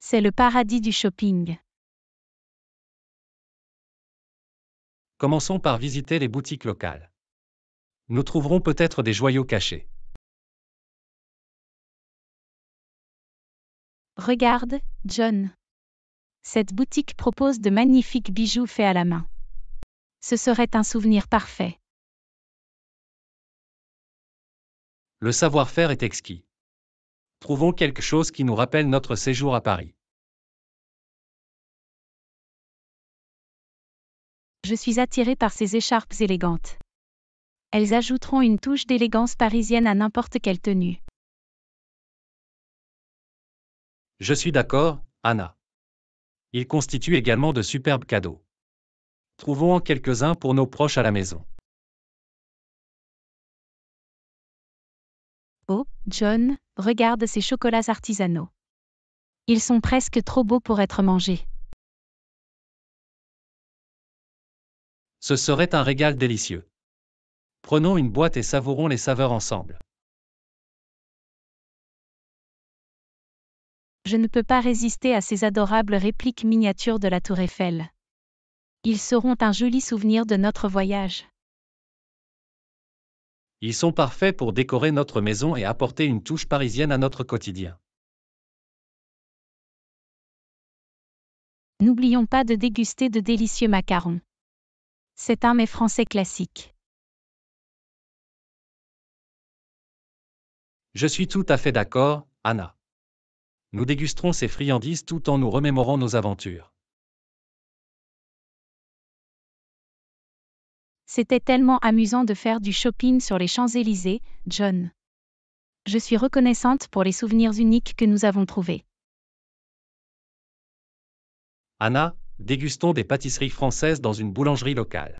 C'est le paradis du shopping. Commençons par visiter les boutiques locales. Nous trouverons peut-être des joyaux cachés. Regarde, John. Cette boutique propose de magnifiques bijoux faits à la main. Ce serait un souvenir parfait. Le savoir-faire est exquis. Trouvons quelque chose qui nous rappelle notre séjour à Paris. Je suis attirée par ces écharpes élégantes. Elles ajouteront une touche d'élégance parisienne à n'importe quelle tenue. Je suis d'accord, Anna. Ils constituent également de superbes cadeaux. Trouvons en quelques-uns pour nos proches à la maison. Oh, John, regarde ces chocolats artisanaux. Ils sont presque trop beaux pour être mangés. Ce serait un régal délicieux. Prenons une boîte et savourons les saveurs ensemble. je ne peux pas résister à ces adorables répliques miniatures de la Tour Eiffel. Ils seront un joli souvenir de notre voyage. Ils sont parfaits pour décorer notre maison et apporter une touche parisienne à notre quotidien. N'oublions pas de déguster de délicieux macarons. C'est un mets français classique. Je suis tout à fait d'accord, Anna nous dégusterons ces friandises tout en nous remémorant nos aventures. C'était tellement amusant de faire du shopping sur les Champs-Élysées, John. Je suis reconnaissante pour les souvenirs uniques que nous avons trouvés. Anna, dégustons des pâtisseries françaises dans une boulangerie locale.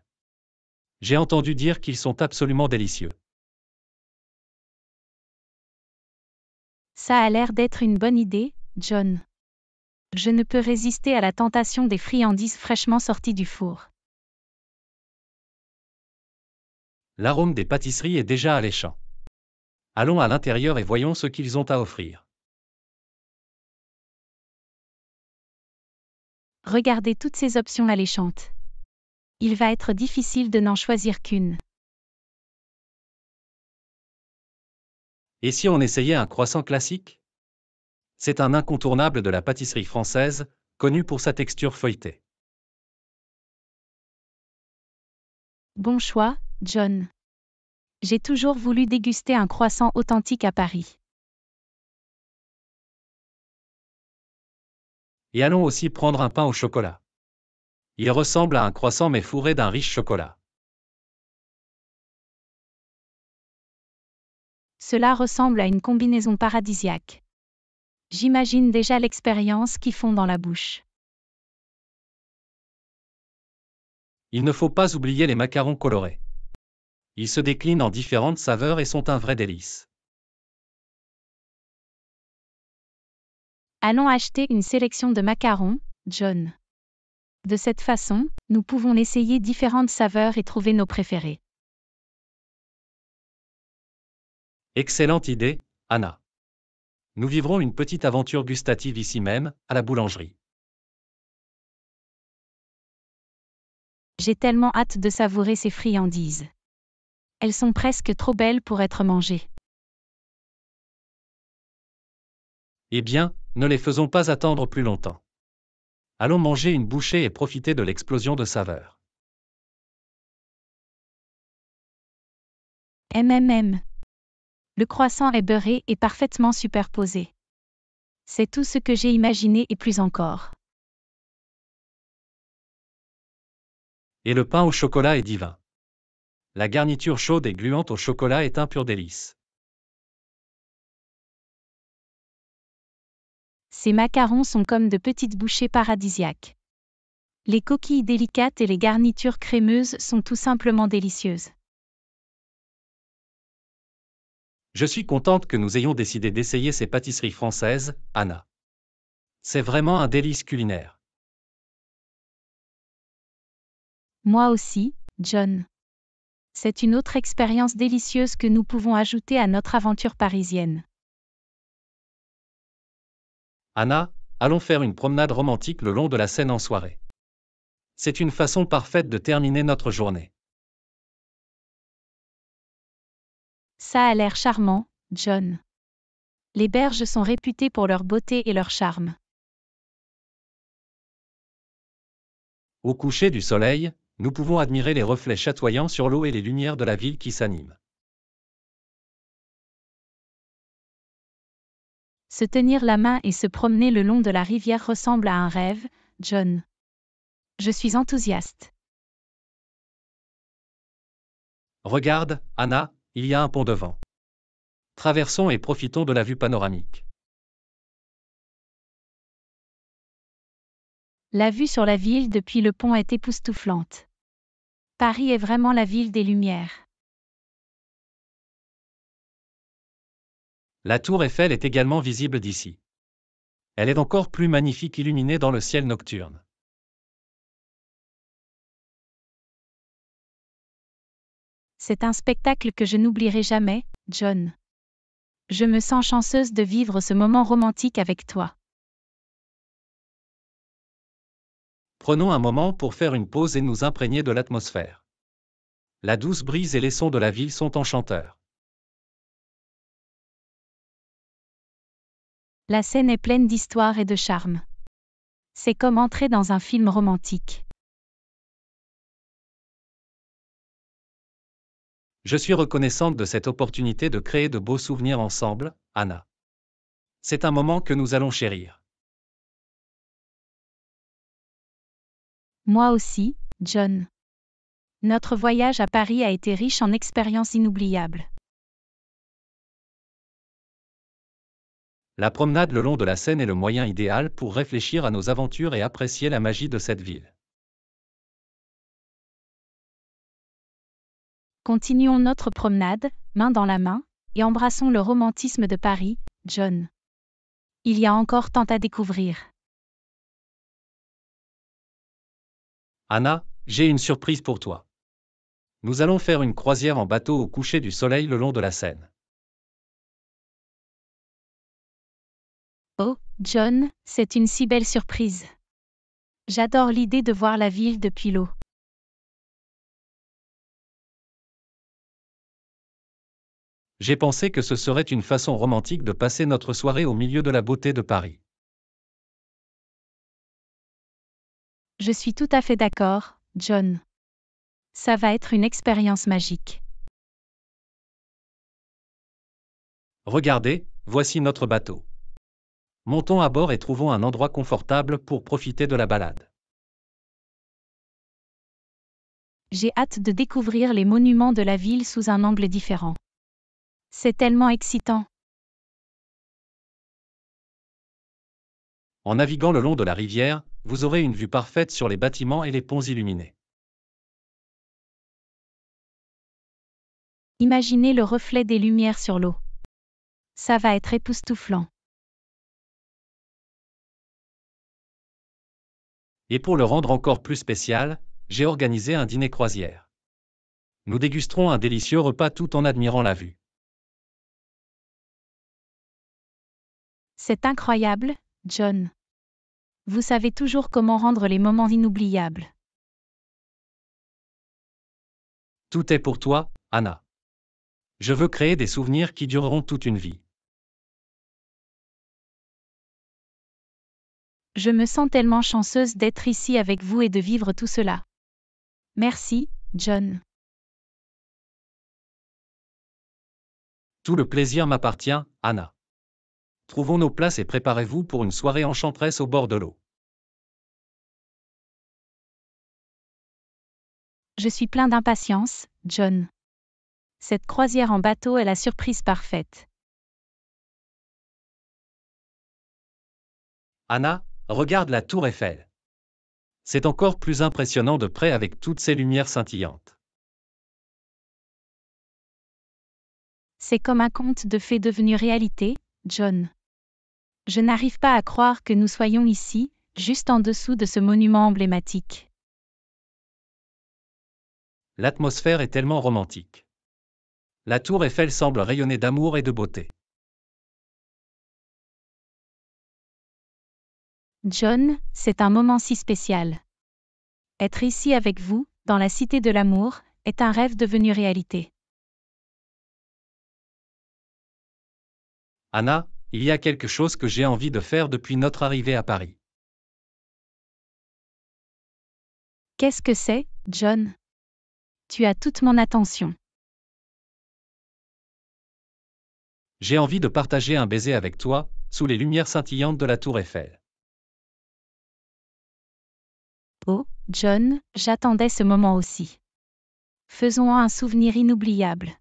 J'ai entendu dire qu'ils sont absolument délicieux. Ça a l'air d'être une bonne idée, John. Je ne peux résister à la tentation des friandises fraîchement sorties du four. L'arôme des pâtisseries est déjà alléchant. Allons à l'intérieur et voyons ce qu'ils ont à offrir. Regardez toutes ces options alléchantes. Il va être difficile de n'en choisir qu'une. Et si on essayait un croissant classique C'est un incontournable de la pâtisserie française, connu pour sa texture feuilletée. Bon choix, John. J'ai toujours voulu déguster un croissant authentique à Paris. Et allons aussi prendre un pain au chocolat. Il ressemble à un croissant mais fourré d'un riche chocolat. Cela ressemble à une combinaison paradisiaque. J'imagine déjà l'expérience qui font dans la bouche. Il ne faut pas oublier les macarons colorés. Ils se déclinent en différentes saveurs et sont un vrai délice. Allons acheter une sélection de macarons, John. De cette façon, nous pouvons essayer différentes saveurs et trouver nos préférés. Excellente idée, Anna. Nous vivrons une petite aventure gustative ici même, à la boulangerie. J'ai tellement hâte de savourer ces friandises. Elles sont presque trop belles pour être mangées. Eh bien, ne les faisons pas attendre plus longtemps. Allons manger une bouchée et profiter de l'explosion de saveurs. MMM. Le croissant est beurré et parfaitement superposé. C'est tout ce que j'ai imaginé et plus encore. Et le pain au chocolat est divin. La garniture chaude et gluante au chocolat est un pur délice. Ces macarons sont comme de petites bouchées paradisiaques. Les coquilles délicates et les garnitures crémeuses sont tout simplement délicieuses. Je suis contente que nous ayons décidé d'essayer ces pâtisseries françaises, Anna. C'est vraiment un délice culinaire. Moi aussi, John. C'est une autre expérience délicieuse que nous pouvons ajouter à notre aventure parisienne. Anna, allons faire une promenade romantique le long de la Seine en soirée. C'est une façon parfaite de terminer notre journée. Ça a l'air charmant, John. Les berges sont réputées pour leur beauté et leur charme. Au coucher du soleil, nous pouvons admirer les reflets chatoyants sur l'eau et les lumières de la ville qui s'animent. Se tenir la main et se promener le long de la rivière ressemble à un rêve, John. Je suis enthousiaste. Regarde, Anna, il y a un pont devant. Traversons et profitons de la vue panoramique. La vue sur la ville depuis le pont est époustouflante. Paris est vraiment la ville des lumières. La tour Eiffel est également visible d'ici. Elle est encore plus magnifique illuminée dans le ciel nocturne. C'est un spectacle que je n'oublierai jamais, John. Je me sens chanceuse de vivre ce moment romantique avec toi. Prenons un moment pour faire une pause et nous imprégner de l'atmosphère. La douce brise et les sons de la ville sont enchanteurs. La scène est pleine d'histoire et de charme. C'est comme entrer dans un film romantique. Je suis reconnaissante de cette opportunité de créer de beaux souvenirs ensemble, Anna. C'est un moment que nous allons chérir. Moi aussi, John. Notre voyage à Paris a été riche en expériences inoubliables. La promenade le long de la Seine est le moyen idéal pour réfléchir à nos aventures et apprécier la magie de cette ville. Continuons notre promenade, main dans la main, et embrassons le romantisme de Paris, John. Il y a encore tant à découvrir. Anna, j'ai une surprise pour toi. Nous allons faire une croisière en bateau au coucher du soleil le long de la Seine. Oh, John, c'est une si belle surprise. J'adore l'idée de voir la ville depuis l'eau. j'ai pensé que ce serait une façon romantique de passer notre soirée au milieu de la beauté de Paris. Je suis tout à fait d'accord, John. Ça va être une expérience magique. Regardez, voici notre bateau. Montons à bord et trouvons un endroit confortable pour profiter de la balade. J'ai hâte de découvrir les monuments de la ville sous un angle différent. C'est tellement excitant. En naviguant le long de la rivière, vous aurez une vue parfaite sur les bâtiments et les ponts illuminés. Imaginez le reflet des lumières sur l'eau. Ça va être époustouflant. Et pour le rendre encore plus spécial, j'ai organisé un dîner croisière. Nous dégusterons un délicieux repas tout en admirant la vue. C'est incroyable, John. Vous savez toujours comment rendre les moments inoubliables. Tout est pour toi, Anna. Je veux créer des souvenirs qui dureront toute une vie. Je me sens tellement chanceuse d'être ici avec vous et de vivre tout cela. Merci, John. Tout le plaisir m'appartient, Anna. Trouvons nos places et préparez-vous pour une soirée enchanteresse au bord de l'eau. Je suis plein d'impatience, John. Cette croisière en bateau est la surprise parfaite. Anna, regarde la tour Eiffel. C'est encore plus impressionnant de près avec toutes ces lumières scintillantes. C'est comme un conte de fées devenu réalité, John. Je n'arrive pas à croire que nous soyons ici, juste en dessous de ce monument emblématique. L'atmosphère est tellement romantique. La tour Eiffel semble rayonner d'amour et de beauté. John, c'est un moment si spécial. Être ici avec vous, dans la cité de l'amour, est un rêve devenu réalité. Anna, il y a quelque chose que j'ai envie de faire depuis notre arrivée à Paris. Qu'est-ce que c'est, John Tu as toute mon attention. J'ai envie de partager un baiser avec toi, sous les lumières scintillantes de la tour Eiffel. Oh, John, j'attendais ce moment aussi. Faisons en un souvenir inoubliable.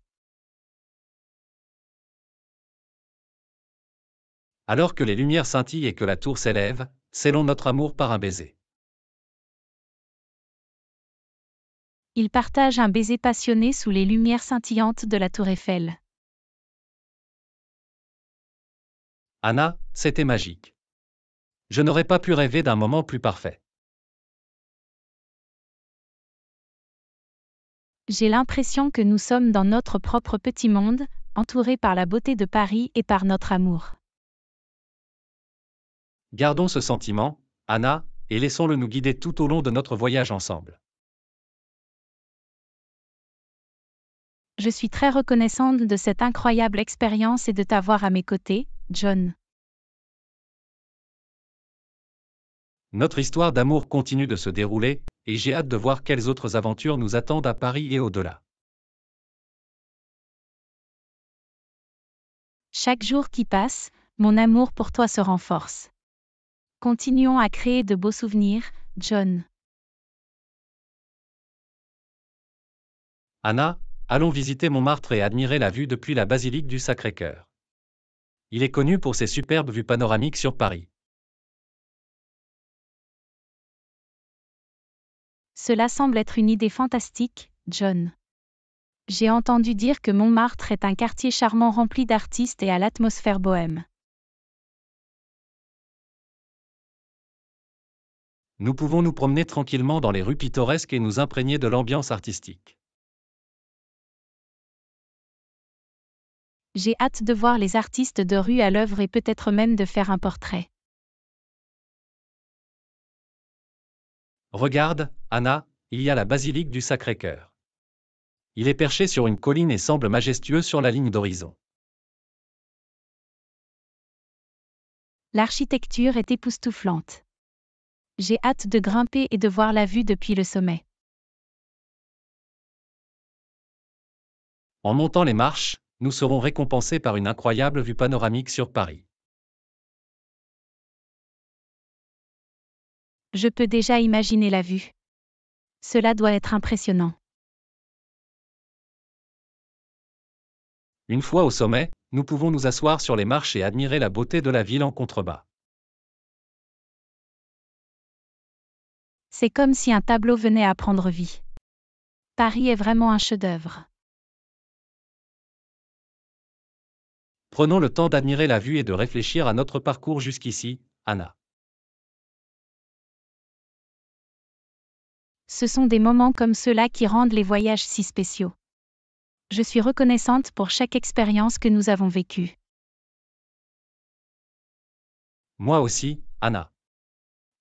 alors que les lumières scintillent et que la tour s'élève, scellons notre amour par un baiser. Il partage un baiser passionné sous les lumières scintillantes de la tour Eiffel. Anna, c'était magique. Je n'aurais pas pu rêver d'un moment plus parfait. J'ai l'impression que nous sommes dans notre propre petit monde, entourés par la beauté de Paris et par notre amour. Gardons ce sentiment, Anna, et laissons-le nous guider tout au long de notre voyage ensemble. Je suis très reconnaissante de cette incroyable expérience et de t'avoir à mes côtés, John. Notre histoire d'amour continue de se dérouler, et j'ai hâte de voir quelles autres aventures nous attendent à Paris et au-delà. Chaque jour qui passe, mon amour pour toi se renforce. Continuons à créer de beaux souvenirs, John. Anna, allons visiter Montmartre et admirer la vue depuis la basilique du Sacré-Cœur. Il est connu pour ses superbes vues panoramiques sur Paris. Cela semble être une idée fantastique, John. J'ai entendu dire que Montmartre est un quartier charmant rempli d'artistes et à l'atmosphère bohème. nous pouvons nous promener tranquillement dans les rues pittoresques et nous imprégner de l'ambiance artistique. J'ai hâte de voir les artistes de rue à l'œuvre et peut-être même de faire un portrait. Regarde, Anna, il y a la basilique du Sacré-Cœur. Il est perché sur une colline et semble majestueux sur la ligne d'horizon. L'architecture est époustouflante j'ai hâte de grimper et de voir la vue depuis le sommet. En montant les marches, nous serons récompensés par une incroyable vue panoramique sur Paris. Je peux déjà imaginer la vue. Cela doit être impressionnant. Une fois au sommet, nous pouvons nous asseoir sur les marches et admirer la beauté de la ville en contrebas. C'est comme si un tableau venait à prendre vie. Paris est vraiment un chef-d'œuvre. Prenons le temps d'admirer la vue et de réfléchir à notre parcours jusqu'ici, Anna. Ce sont des moments comme ceux-là qui rendent les voyages si spéciaux. Je suis reconnaissante pour chaque expérience que nous avons vécue. Moi aussi, Anna.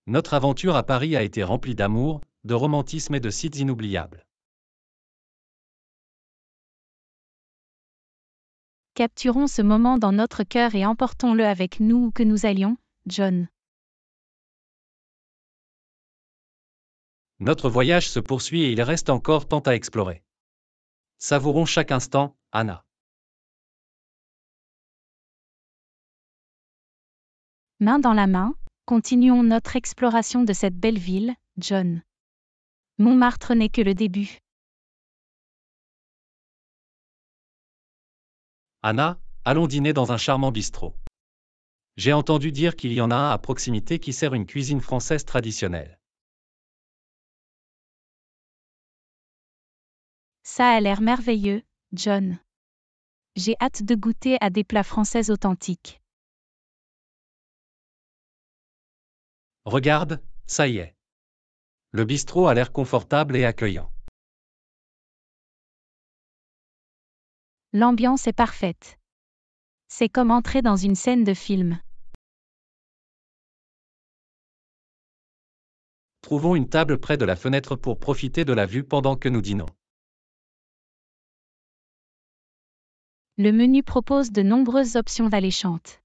Notre aventure à Paris a été remplie d'amour, de romantisme et de sites inoubliables. Capturons ce moment dans notre cœur et emportons-le avec nous où que nous allions, John. Notre voyage se poursuit et il reste encore tant à explorer. Savourons chaque instant, Anna. Main dans la main, Continuons notre exploration de cette belle ville, John. Montmartre n'est que le début. Anna, allons dîner dans un charmant bistrot. J'ai entendu dire qu'il y en a un à proximité qui sert une cuisine française traditionnelle. Ça a l'air merveilleux, John. J'ai hâte de goûter à des plats français authentiques. Regarde, ça y est. Le bistrot a l'air confortable et accueillant. L'ambiance est parfaite. C'est comme entrer dans une scène de film. Trouvons une table près de la fenêtre pour profiter de la vue pendant que nous dînons. Le menu propose de nombreuses options alléchantes.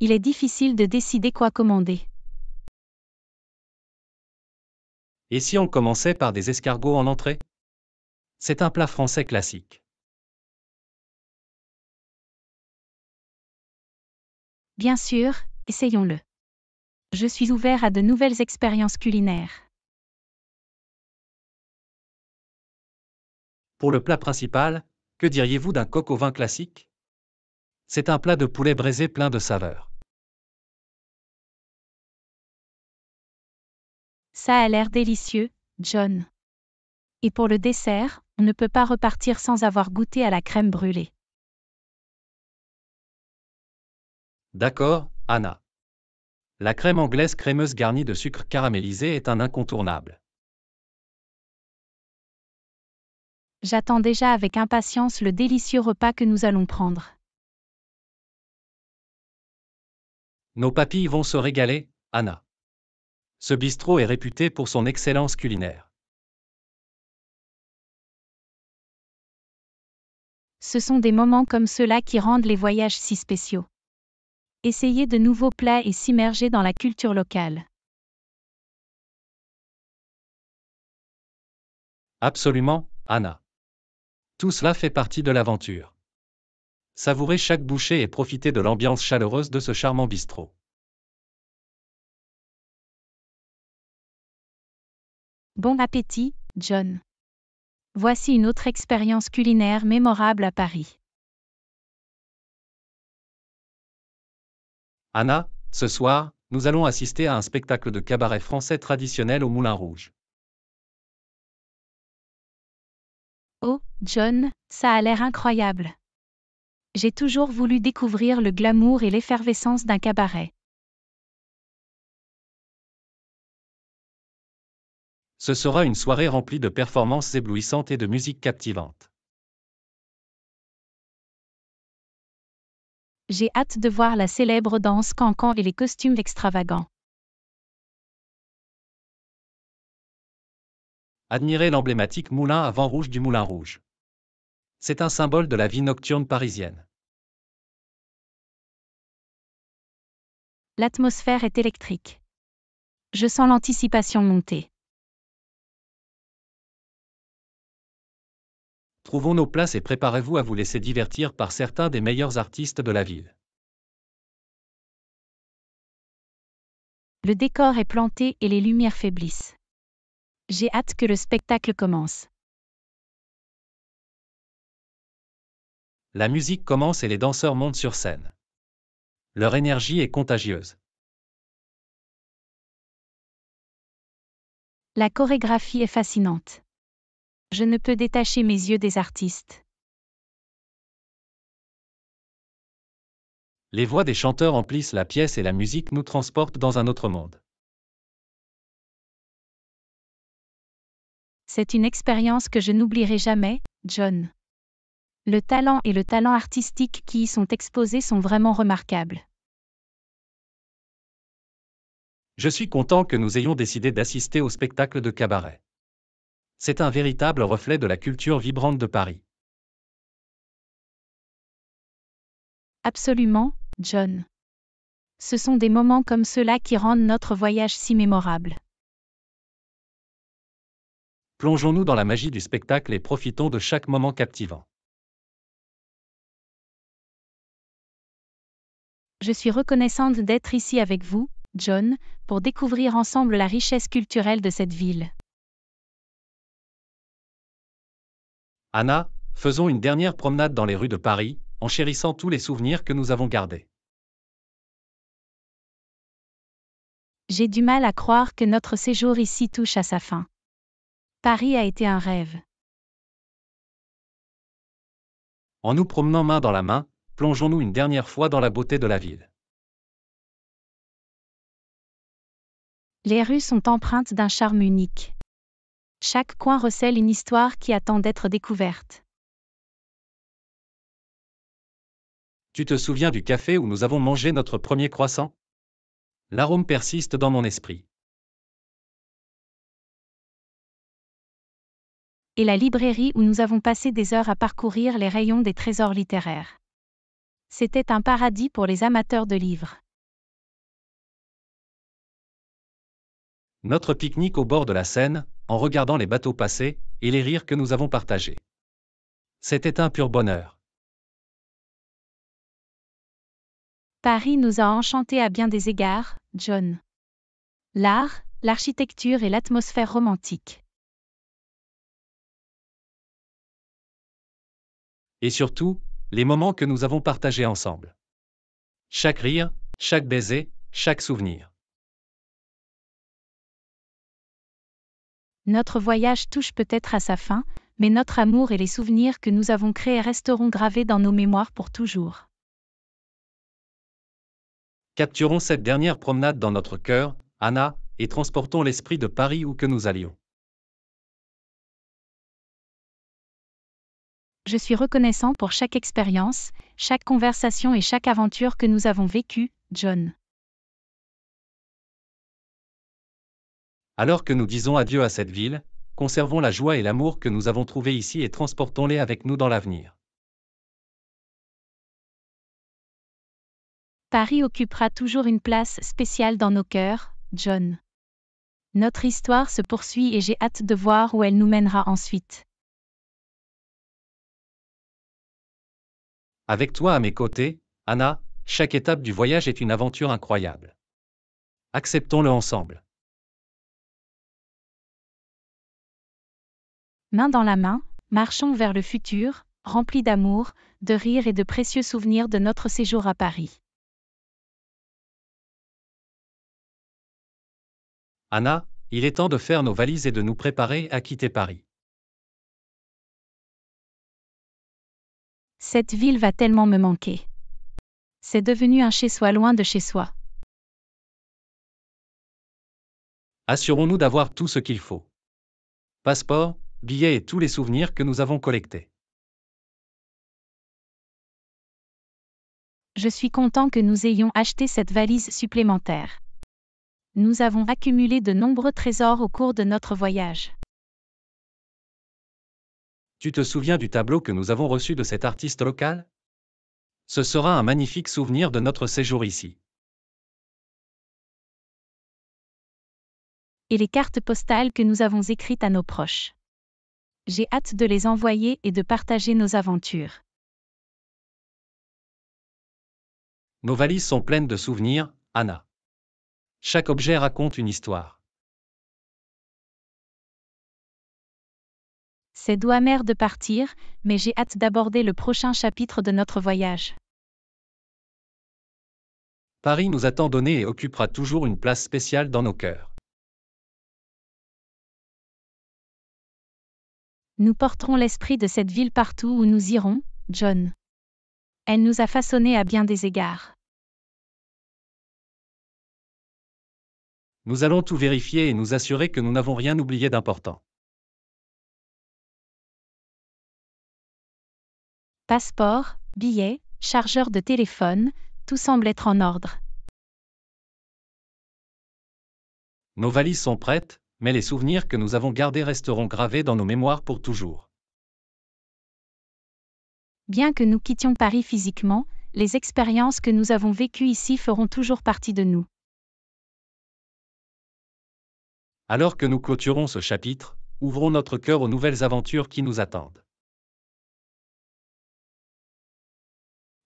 Il est difficile de décider quoi commander. Et si on commençait par des escargots en entrée C'est un plat français classique. Bien sûr, essayons-le. Je suis ouvert à de nouvelles expériences culinaires. Pour le plat principal, que diriez-vous d'un coq au vin classique C'est un plat de poulet braisé plein de saveurs. Ça a l'air délicieux, John. Et pour le dessert, on ne peut pas repartir sans avoir goûté à la crème brûlée. D'accord, Anna. La crème anglaise crémeuse garnie de sucre caramélisé est un incontournable. J'attends déjà avec impatience le délicieux repas que nous allons prendre. Nos papilles vont se régaler, Anna ce bistrot est réputé pour son excellence culinaire. Ce sont des moments comme ceux-là qui rendent les voyages si spéciaux. Essayez de nouveaux plats et s'immerger dans la culture locale. Absolument, Anna. Tout cela fait partie de l'aventure. Savourez chaque bouchée et profitez de l'ambiance chaleureuse de ce charmant bistrot. Bon appétit, John. Voici une autre expérience culinaire mémorable à Paris. Anna, ce soir, nous allons assister à un spectacle de cabaret français traditionnel au Moulin Rouge. Oh, John, ça a l'air incroyable. J'ai toujours voulu découvrir le glamour et l'effervescence d'un cabaret. Ce sera une soirée remplie de performances éblouissantes et de musique captivante. J'ai hâte de voir la célèbre danse cancan et les costumes extravagants. Admirez l'emblématique moulin à vent rouge du Moulin Rouge. C'est un symbole de la vie nocturne parisienne. L'atmosphère est électrique. Je sens l'anticipation monter. Trouvons nos places et préparez-vous à vous laisser divertir par certains des meilleurs artistes de la ville. Le décor est planté et les lumières faiblissent. J'ai hâte que le spectacle commence. La musique commence et les danseurs montent sur scène. Leur énergie est contagieuse. La chorégraphie est fascinante. Je ne peux détacher mes yeux des artistes. Les voix des chanteurs emplissent la pièce et la musique nous transporte dans un autre monde. C'est une expérience que je n'oublierai jamais, John. Le talent et le talent artistique qui y sont exposés sont vraiment remarquables. Je suis content que nous ayons décidé d'assister au spectacle de cabaret. C'est un véritable reflet de la culture vibrante de Paris. Absolument, John. Ce sont des moments comme ceux-là qui rendent notre voyage si mémorable. Plongeons-nous dans la magie du spectacle et profitons de chaque moment captivant. Je suis reconnaissante d'être ici avec vous, John, pour découvrir ensemble la richesse culturelle de cette ville. Anna, faisons une dernière promenade dans les rues de Paris, en chérissant tous les souvenirs que nous avons gardés. J'ai du mal à croire que notre séjour ici touche à sa fin. Paris a été un rêve. En nous promenant main dans la main, plongeons-nous une dernière fois dans la beauté de la ville. Les rues sont empreintes d'un charme unique chaque coin recèle une histoire qui attend d'être découverte. Tu te souviens du café où nous avons mangé notre premier croissant L'arôme persiste dans mon esprit. Et la librairie où nous avons passé des heures à parcourir les rayons des trésors littéraires. C'était un paradis pour les amateurs de livres. Notre pique-nique au bord de la Seine, en regardant les bateaux passer, et les rires que nous avons partagés. C'était un pur bonheur. Paris nous a enchantés à bien des égards, John. L'art, l'architecture et l'atmosphère romantique. Et surtout, les moments que nous avons partagés ensemble. Chaque rire, chaque baiser, chaque souvenir. Notre voyage touche peut-être à sa fin, mais notre amour et les souvenirs que nous avons créés resteront gravés dans nos mémoires pour toujours. Capturons cette dernière promenade dans notre cœur, Anna, et transportons l'esprit de Paris où que nous allions. Je suis reconnaissant pour chaque expérience, chaque conversation et chaque aventure que nous avons vécue, John. Alors que nous disons adieu à cette ville, conservons la joie et l'amour que nous avons trouvés ici et transportons-les avec nous dans l'avenir. Paris occupera toujours une place spéciale dans nos cœurs, John. Notre histoire se poursuit et j'ai hâte de voir où elle nous mènera ensuite. Avec toi à mes côtés, Anna, chaque étape du voyage est une aventure incroyable. Acceptons-le ensemble. Main dans la main, marchons vers le futur, remplis d'amour, de rire et de précieux souvenirs de notre séjour à Paris. Anna, il est temps de faire nos valises et de nous préparer à quitter Paris. Cette ville va tellement me manquer. C'est devenu un chez-soi loin de chez soi. Assurons-nous d'avoir tout ce qu'il faut. Passeport, billets et tous les souvenirs que nous avons collectés. Je suis content que nous ayons acheté cette valise supplémentaire. Nous avons accumulé de nombreux trésors au cours de notre voyage. Tu te souviens du tableau que nous avons reçu de cet artiste local Ce sera un magnifique souvenir de notre séjour ici. Et les cartes postales que nous avons écrites à nos proches. J'ai hâte de les envoyer et de partager nos aventures. Nos valises sont pleines de souvenirs, Anna. Chaque objet raconte une histoire. C'est doux amer de partir, mais j'ai hâte d'aborder le prochain chapitre de notre voyage. Paris nous a tant donné et occupera toujours une place spéciale dans nos cœurs. Nous porterons l'esprit de cette ville partout où nous irons, John. Elle nous a façonnés à bien des égards. Nous allons tout vérifier et nous assurer que nous n'avons rien oublié d'important. Passeport, billets, chargeur de téléphone, tout semble être en ordre. Nos valises sont prêtes, mais les souvenirs que nous avons gardés resteront gravés dans nos mémoires pour toujours. Bien que nous quittions Paris physiquement, les expériences que nous avons vécues ici feront toujours partie de nous. Alors que nous clôturons ce chapitre, ouvrons notre cœur aux nouvelles aventures qui nous attendent.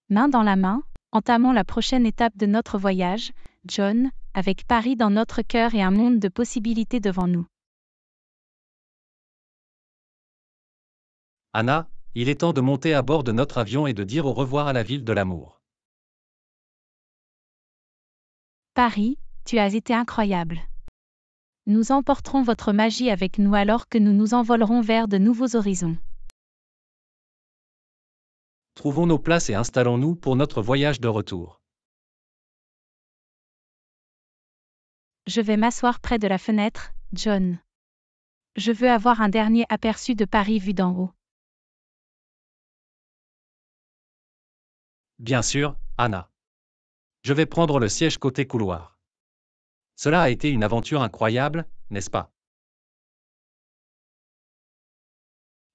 Main dans la main, entamons la prochaine étape de notre voyage, John, avec Paris dans notre cœur et un monde de possibilités devant nous. Anna, il est temps de monter à bord de notre avion et de dire au revoir à la ville de l'amour. Paris, tu as été incroyable. Nous emporterons votre magie avec nous alors que nous nous envolerons vers de nouveaux horizons. Trouvons nos places et installons-nous pour notre voyage de retour. Je vais m'asseoir près de la fenêtre, John. Je veux avoir un dernier aperçu de Paris vu d'en haut. Bien sûr, Anna. Je vais prendre le siège côté couloir. Cela a été une aventure incroyable, n'est-ce pas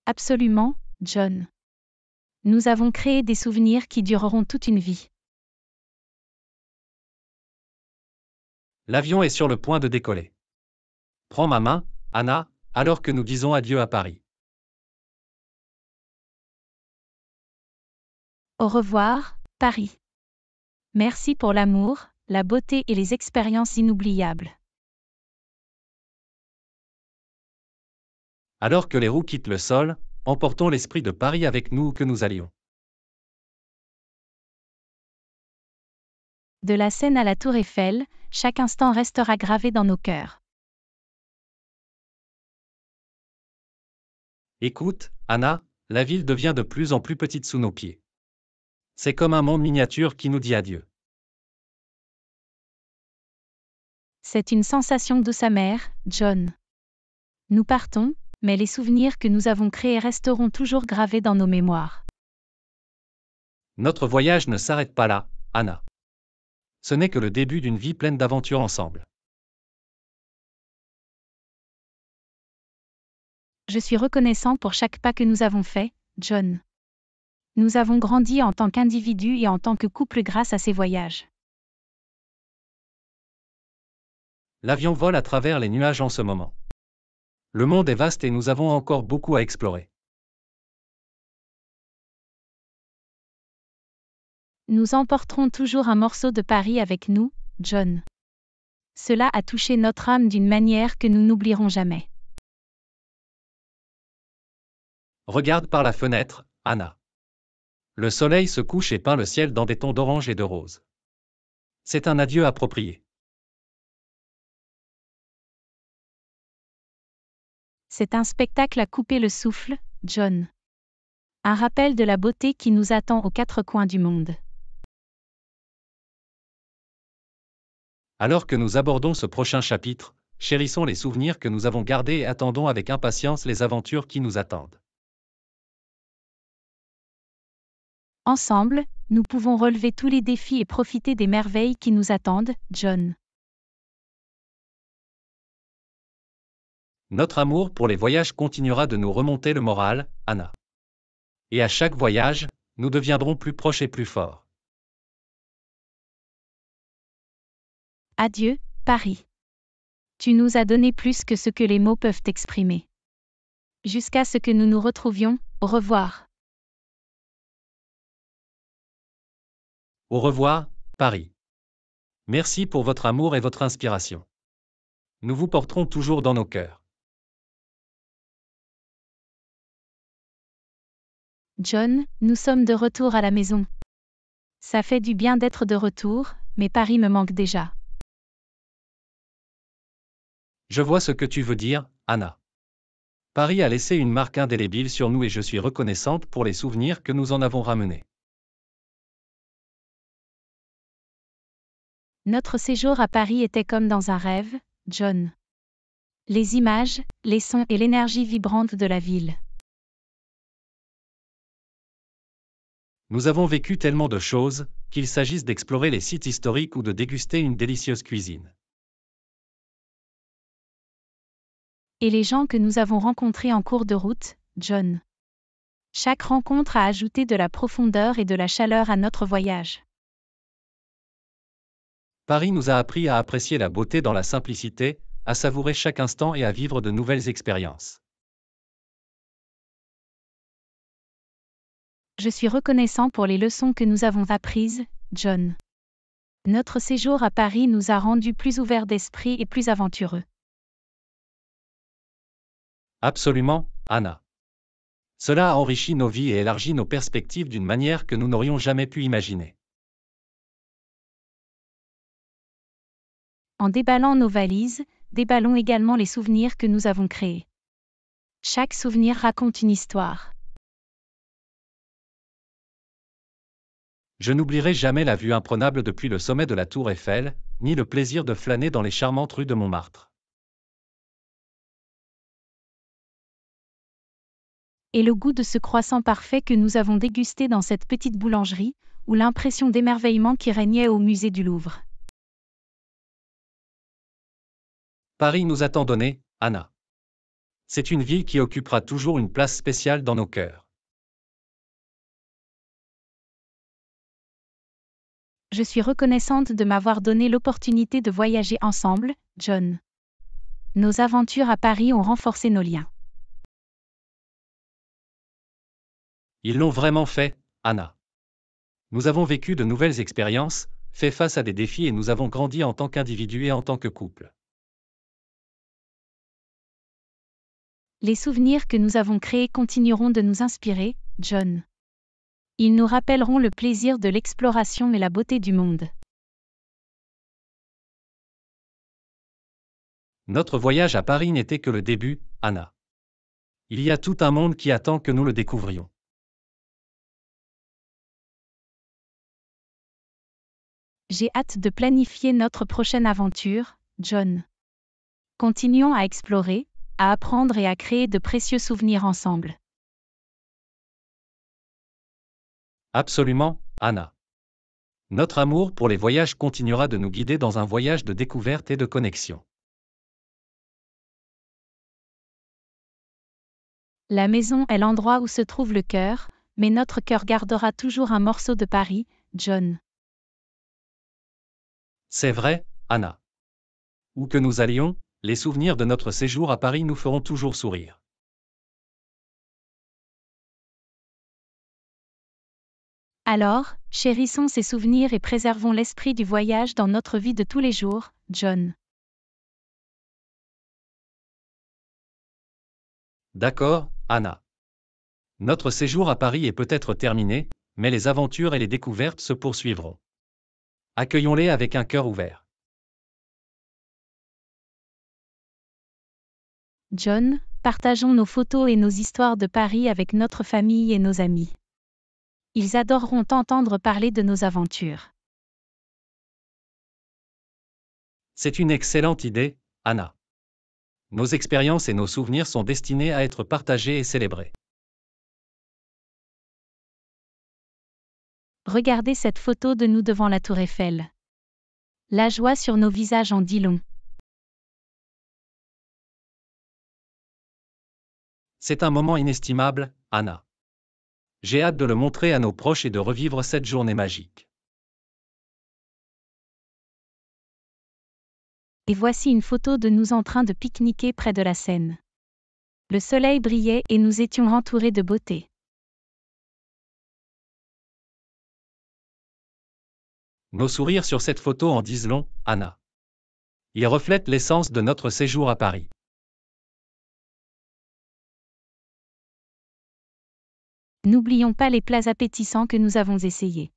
Absolument, John. Nous avons créé des souvenirs qui dureront toute une vie. L'avion est sur le point de décoller. Prends ma main, Anna, alors que nous disons adieu à Paris. Au revoir, Paris. Merci pour l'amour, la beauté et les expériences inoubliables. Alors que les roues quittent le sol, emportons l'esprit de Paris avec nous que nous allions. De la Seine à la Tour Eiffel, chaque instant restera gravé dans nos cœurs. Écoute, Anna, la ville devient de plus en plus petite sous nos pieds. C'est comme un monde miniature qui nous dit adieu. C'est une sensation de sa mère, John. Nous partons, mais les souvenirs que nous avons créés resteront toujours gravés dans nos mémoires. Notre voyage ne s'arrête pas là, Anna ce n'est que le début d'une vie pleine d'aventures ensemble. Je suis reconnaissant pour chaque pas que nous avons fait, John. Nous avons grandi en tant qu'individus et en tant que couple grâce à ces voyages. L'avion vole à travers les nuages en ce moment. Le monde est vaste et nous avons encore beaucoup à explorer. Nous emporterons toujours un morceau de Paris avec nous, John. Cela a touché notre âme d'une manière que nous n'oublierons jamais. Regarde par la fenêtre, Anna. Le soleil se couche et peint le ciel dans des tons d'orange et de rose. C'est un adieu approprié. C'est un spectacle à couper le souffle, John. Un rappel de la beauté qui nous attend aux quatre coins du monde. Alors que nous abordons ce prochain chapitre, chérissons les souvenirs que nous avons gardés et attendons avec impatience les aventures qui nous attendent. Ensemble, nous pouvons relever tous les défis et profiter des merveilles qui nous attendent, John. Notre amour pour les voyages continuera de nous remonter le moral, Anna. Et à chaque voyage, nous deviendrons plus proches et plus forts. Adieu, Paris. Tu nous as donné plus que ce que les mots peuvent exprimer. Jusqu'à ce que nous nous retrouvions, au revoir. Au revoir, Paris. Merci pour votre amour et votre inspiration. Nous vous porterons toujours dans nos cœurs. John, nous sommes de retour à la maison. Ça fait du bien d'être de retour, mais Paris me manque déjà. Je vois ce que tu veux dire, Anna. Paris a laissé une marque indélébile sur nous et je suis reconnaissante pour les souvenirs que nous en avons ramenés. Notre séjour à Paris était comme dans un rêve, John. Les images, les sons et l'énergie vibrante de la ville. Nous avons vécu tellement de choses, qu'il s'agisse d'explorer les sites historiques ou de déguster une délicieuse cuisine. et les gens que nous avons rencontrés en cours de route, John. Chaque rencontre a ajouté de la profondeur et de la chaleur à notre voyage. Paris nous a appris à apprécier la beauté dans la simplicité, à savourer chaque instant et à vivre de nouvelles expériences. Je suis reconnaissant pour les leçons que nous avons apprises, John. Notre séjour à Paris nous a rendus plus ouverts d'esprit et plus aventureux. Absolument, Anna. Cela a enrichi nos vies et élargi nos perspectives d'une manière que nous n'aurions jamais pu imaginer. En déballant nos valises, déballons également les souvenirs que nous avons créés. Chaque souvenir raconte une histoire. Je n'oublierai jamais la vue imprenable depuis le sommet de la tour Eiffel, ni le plaisir de flâner dans les charmantes rues de Montmartre. et le goût de ce croissant parfait que nous avons dégusté dans cette petite boulangerie, ou l'impression d'émerveillement qui régnait au musée du Louvre. Paris nous a tant donné, Anna. C'est une ville qui occupera toujours une place spéciale dans nos cœurs. Je suis reconnaissante de m'avoir donné l'opportunité de voyager ensemble, John. Nos aventures à Paris ont renforcé nos liens. Ils l'ont vraiment fait, Anna. Nous avons vécu de nouvelles expériences, fait face à des défis et nous avons grandi en tant qu'individus et en tant que couple. Les souvenirs que nous avons créés continueront de nous inspirer, John. Ils nous rappelleront le plaisir de l'exploration et la beauté du monde. Notre voyage à Paris n'était que le début, Anna. Il y a tout un monde qui attend que nous le découvrions. J'ai hâte de planifier notre prochaine aventure, John. Continuons à explorer, à apprendre et à créer de précieux souvenirs ensemble. Absolument, Anna. Notre amour pour les voyages continuera de nous guider dans un voyage de découverte et de connexion. La maison est l'endroit où se trouve le cœur, mais notre cœur gardera toujours un morceau de Paris, John. C'est vrai, Anna. Où que nous allions, les souvenirs de notre séjour à Paris nous feront toujours sourire. Alors, chérissons ces souvenirs et préservons l'esprit du voyage dans notre vie de tous les jours, John. D'accord, Anna. Notre séjour à Paris est peut-être terminé, mais les aventures et les découvertes se poursuivront. Accueillons-les avec un cœur ouvert. John, partageons nos photos et nos histoires de Paris avec notre famille et nos amis. Ils adoreront entendre parler de nos aventures. C'est une excellente idée, Anna. Nos expériences et nos souvenirs sont destinés à être partagés et célébrés. Regardez cette photo de nous devant la tour Eiffel. La joie sur nos visages en dit long. C'est un moment inestimable, Anna. J'ai hâte de le montrer à nos proches et de revivre cette journée magique. Et voici une photo de nous en train de pique-niquer près de la Seine. Le soleil brillait et nous étions entourés de beauté. Nos sourires sur cette photo en disent long, Anna. Ils reflètent l'essence de notre séjour à Paris. N'oublions pas les plats appétissants que nous avons essayés.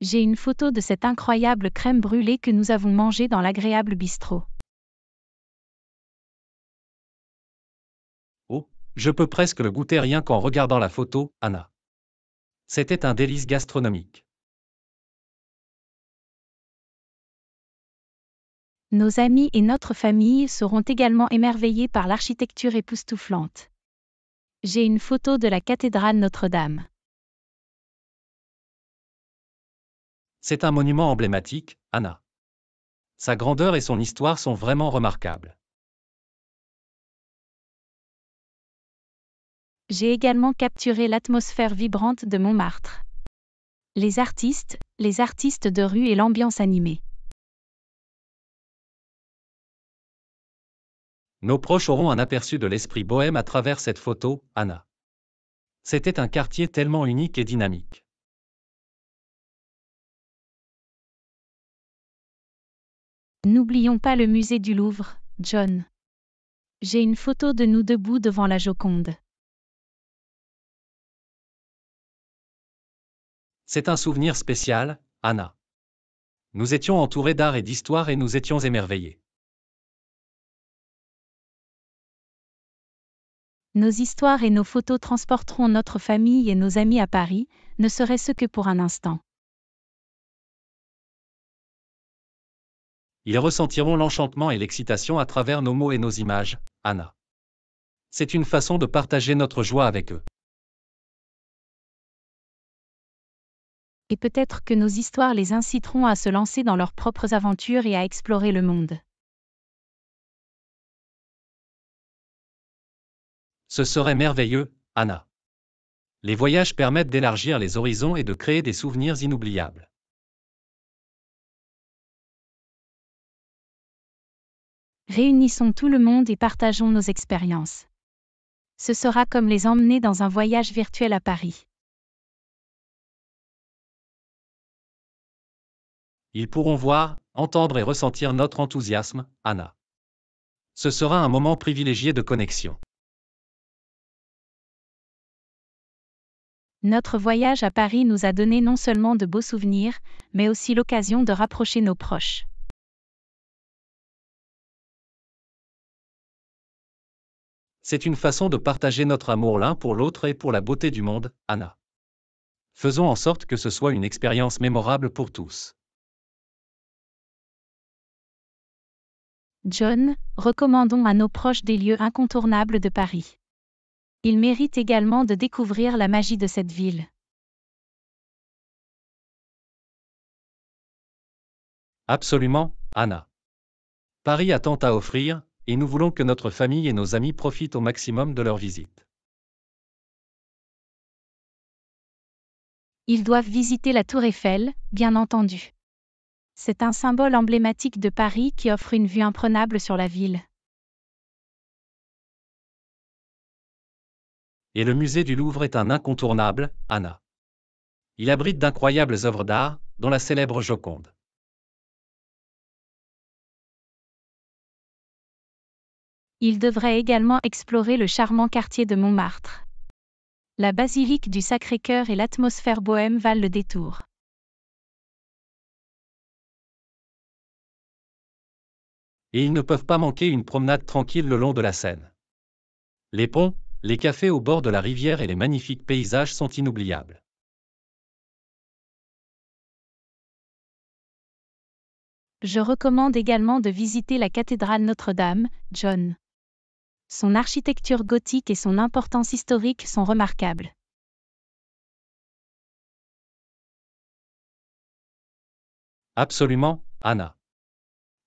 J'ai une photo de cette incroyable crème brûlée que nous avons mangée dans l'agréable bistrot. Oh, je peux presque le goûter rien qu'en regardant la photo, Anna. C'était un délice gastronomique. Nos amis et notre famille seront également émerveillés par l'architecture époustouflante. J'ai une photo de la cathédrale Notre-Dame. C'est un monument emblématique, Anna. Sa grandeur et son histoire sont vraiment remarquables. J'ai également capturé l'atmosphère vibrante de Montmartre. Les artistes, les artistes de rue et l'ambiance animée. Nos proches auront un aperçu de l'esprit bohème à travers cette photo, Anna. C'était un quartier tellement unique et dynamique. N'oublions pas le musée du Louvre, John. J'ai une photo de nous debout devant la Joconde. C'est un souvenir spécial, Anna. Nous étions entourés d'art et d'histoire et nous étions émerveillés. Nos histoires et nos photos transporteront notre famille et nos amis à Paris, ne serait-ce que pour un instant. Ils ressentiront l'enchantement et l'excitation à travers nos mots et nos images, Anna. C'est une façon de partager notre joie avec eux. Et peut-être que nos histoires les inciteront à se lancer dans leurs propres aventures et à explorer le monde. Ce serait merveilleux, Anna. Les voyages permettent d'élargir les horizons et de créer des souvenirs inoubliables. Réunissons tout le monde et partageons nos expériences. Ce sera comme les emmener dans un voyage virtuel à Paris. Ils pourront voir, entendre et ressentir notre enthousiasme, Anna. Ce sera un moment privilégié de connexion. Notre voyage à Paris nous a donné non seulement de beaux souvenirs, mais aussi l'occasion de rapprocher nos proches. C'est une façon de partager notre amour l'un pour l'autre et pour la beauté du monde, Anna. Faisons en sorte que ce soit une expérience mémorable pour tous. John, recommandons à nos proches des lieux incontournables de Paris il mérite également de découvrir la magie de cette ville. Absolument, Anna. Paris a tant à offrir, et nous voulons que notre famille et nos amis profitent au maximum de leur visite. Ils doivent visiter la Tour Eiffel, bien entendu. C'est un symbole emblématique de Paris qui offre une vue imprenable sur la ville. et le musée du Louvre est un incontournable, Anna. Il abrite d'incroyables œuvres d'art, dont la célèbre Joconde. Il devrait également explorer le charmant quartier de Montmartre. La basilique du Sacré-Cœur et l'atmosphère bohème valent le détour. Et ils ne peuvent pas manquer une promenade tranquille le long de la Seine. Les ponts, les cafés au bord de la rivière et les magnifiques paysages sont inoubliables. Je recommande également de visiter la cathédrale Notre-Dame, John. Son architecture gothique et son importance historique sont remarquables. Absolument, Anna.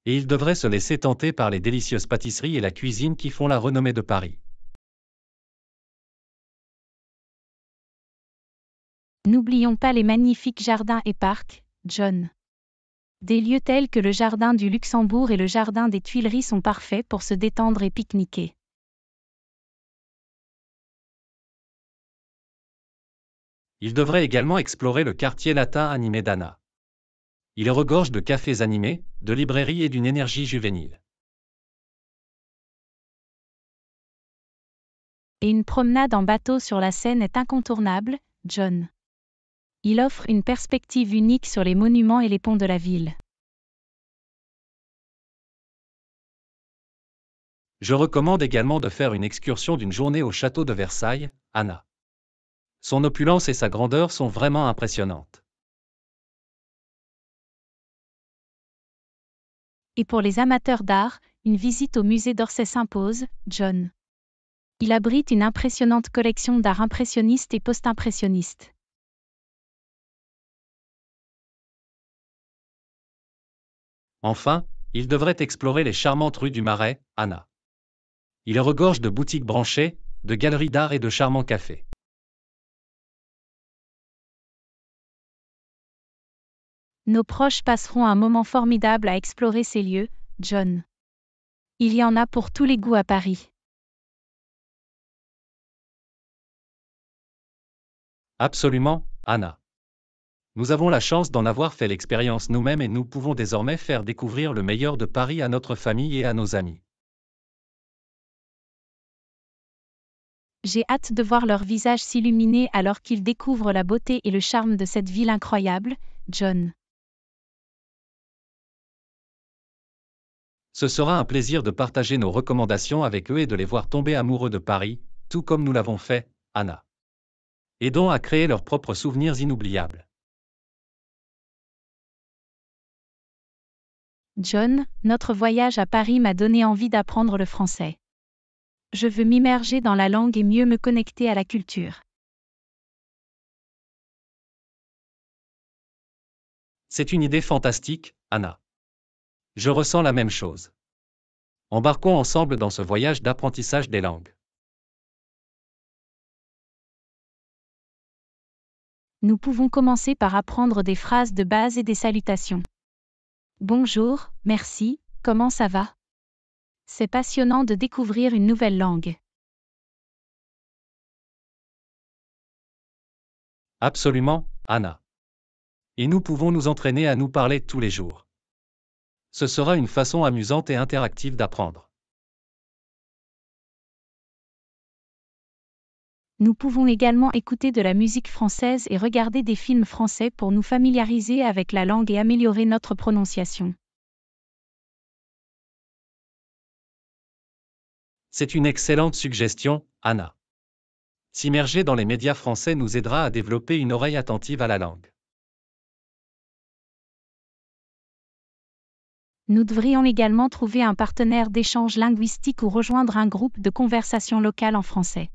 Et il devrait se laisser tenter par les délicieuses pâtisseries et la cuisine qui font la renommée de Paris. N'oublions pas les magnifiques jardins et parcs, John. Des lieux tels que le jardin du Luxembourg et le jardin des Tuileries sont parfaits pour se détendre et pique-niquer. Il devrait également explorer le quartier latin animé d'Anna. Il regorge de cafés animés, de librairies et d'une énergie juvénile. Et une promenade en bateau sur la Seine est incontournable, John il offre une perspective unique sur les monuments et les ponts de la ville. Je recommande également de faire une excursion d'une journée au château de Versailles, Anna. Son opulence et sa grandeur sont vraiment impressionnantes. Et pour les amateurs d'art, une visite au musée d'Orsay s'impose, John. Il abrite une impressionnante collection d'art impressionniste et post-impressionniste. Enfin, il devrait explorer les charmantes rues du Marais, Anna. Il regorge de boutiques branchées, de galeries d'art et de charmants cafés. Nos proches passeront un moment formidable à explorer ces lieux, John. Il y en a pour tous les goûts à Paris. Absolument, Anna. Nous avons la chance d'en avoir fait l'expérience nous-mêmes et nous pouvons désormais faire découvrir le meilleur de Paris à notre famille et à nos amis. J'ai hâte de voir leur visage s'illuminer alors qu'ils découvrent la beauté et le charme de cette ville incroyable, John. Ce sera un plaisir de partager nos recommandations avec eux et de les voir tomber amoureux de Paris, tout comme nous l'avons fait, Anna. Aidons à créer leurs propres souvenirs inoubliables. John, notre voyage à Paris m'a donné envie d'apprendre le français. Je veux m'immerger dans la langue et mieux me connecter à la culture. C'est une idée fantastique, Anna. Je ressens la même chose. Embarquons ensemble dans ce voyage d'apprentissage des langues. Nous pouvons commencer par apprendre des phrases de base et des salutations. Bonjour, merci, comment ça va C'est passionnant de découvrir une nouvelle langue. Absolument, Anna. Et nous pouvons nous entraîner à nous parler tous les jours. Ce sera une façon amusante et interactive d'apprendre. nous pouvons également écouter de la musique française et regarder des films français pour nous familiariser avec la langue et améliorer notre prononciation. C'est une excellente suggestion, Anna. S'immerger dans les médias français nous aidera à développer une oreille attentive à la langue. Nous devrions également trouver un partenaire d'échange linguistique ou rejoindre un groupe de conversation locale en français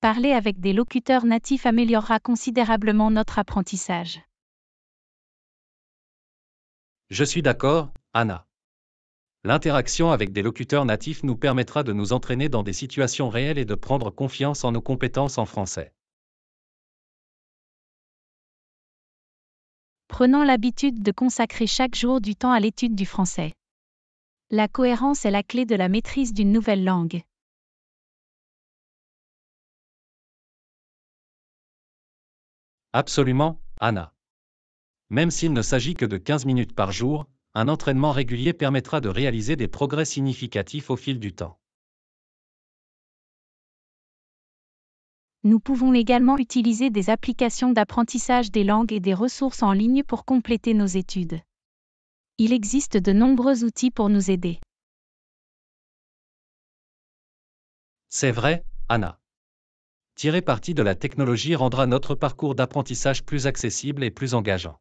parler avec des locuteurs natifs améliorera considérablement notre apprentissage. Je suis d'accord, Anna. L'interaction avec des locuteurs natifs nous permettra de nous entraîner dans des situations réelles et de prendre confiance en nos compétences en français. Prenons l'habitude de consacrer chaque jour du temps à l'étude du français. La cohérence est la clé de la maîtrise d'une nouvelle langue. Absolument, Anna. Même s'il ne s'agit que de 15 minutes par jour, un entraînement régulier permettra de réaliser des progrès significatifs au fil du temps. Nous pouvons également utiliser des applications d'apprentissage des langues et des ressources en ligne pour compléter nos études. Il existe de nombreux outils pour nous aider. C'est vrai, Anna tirer parti de la technologie rendra notre parcours d'apprentissage plus accessible et plus engageant.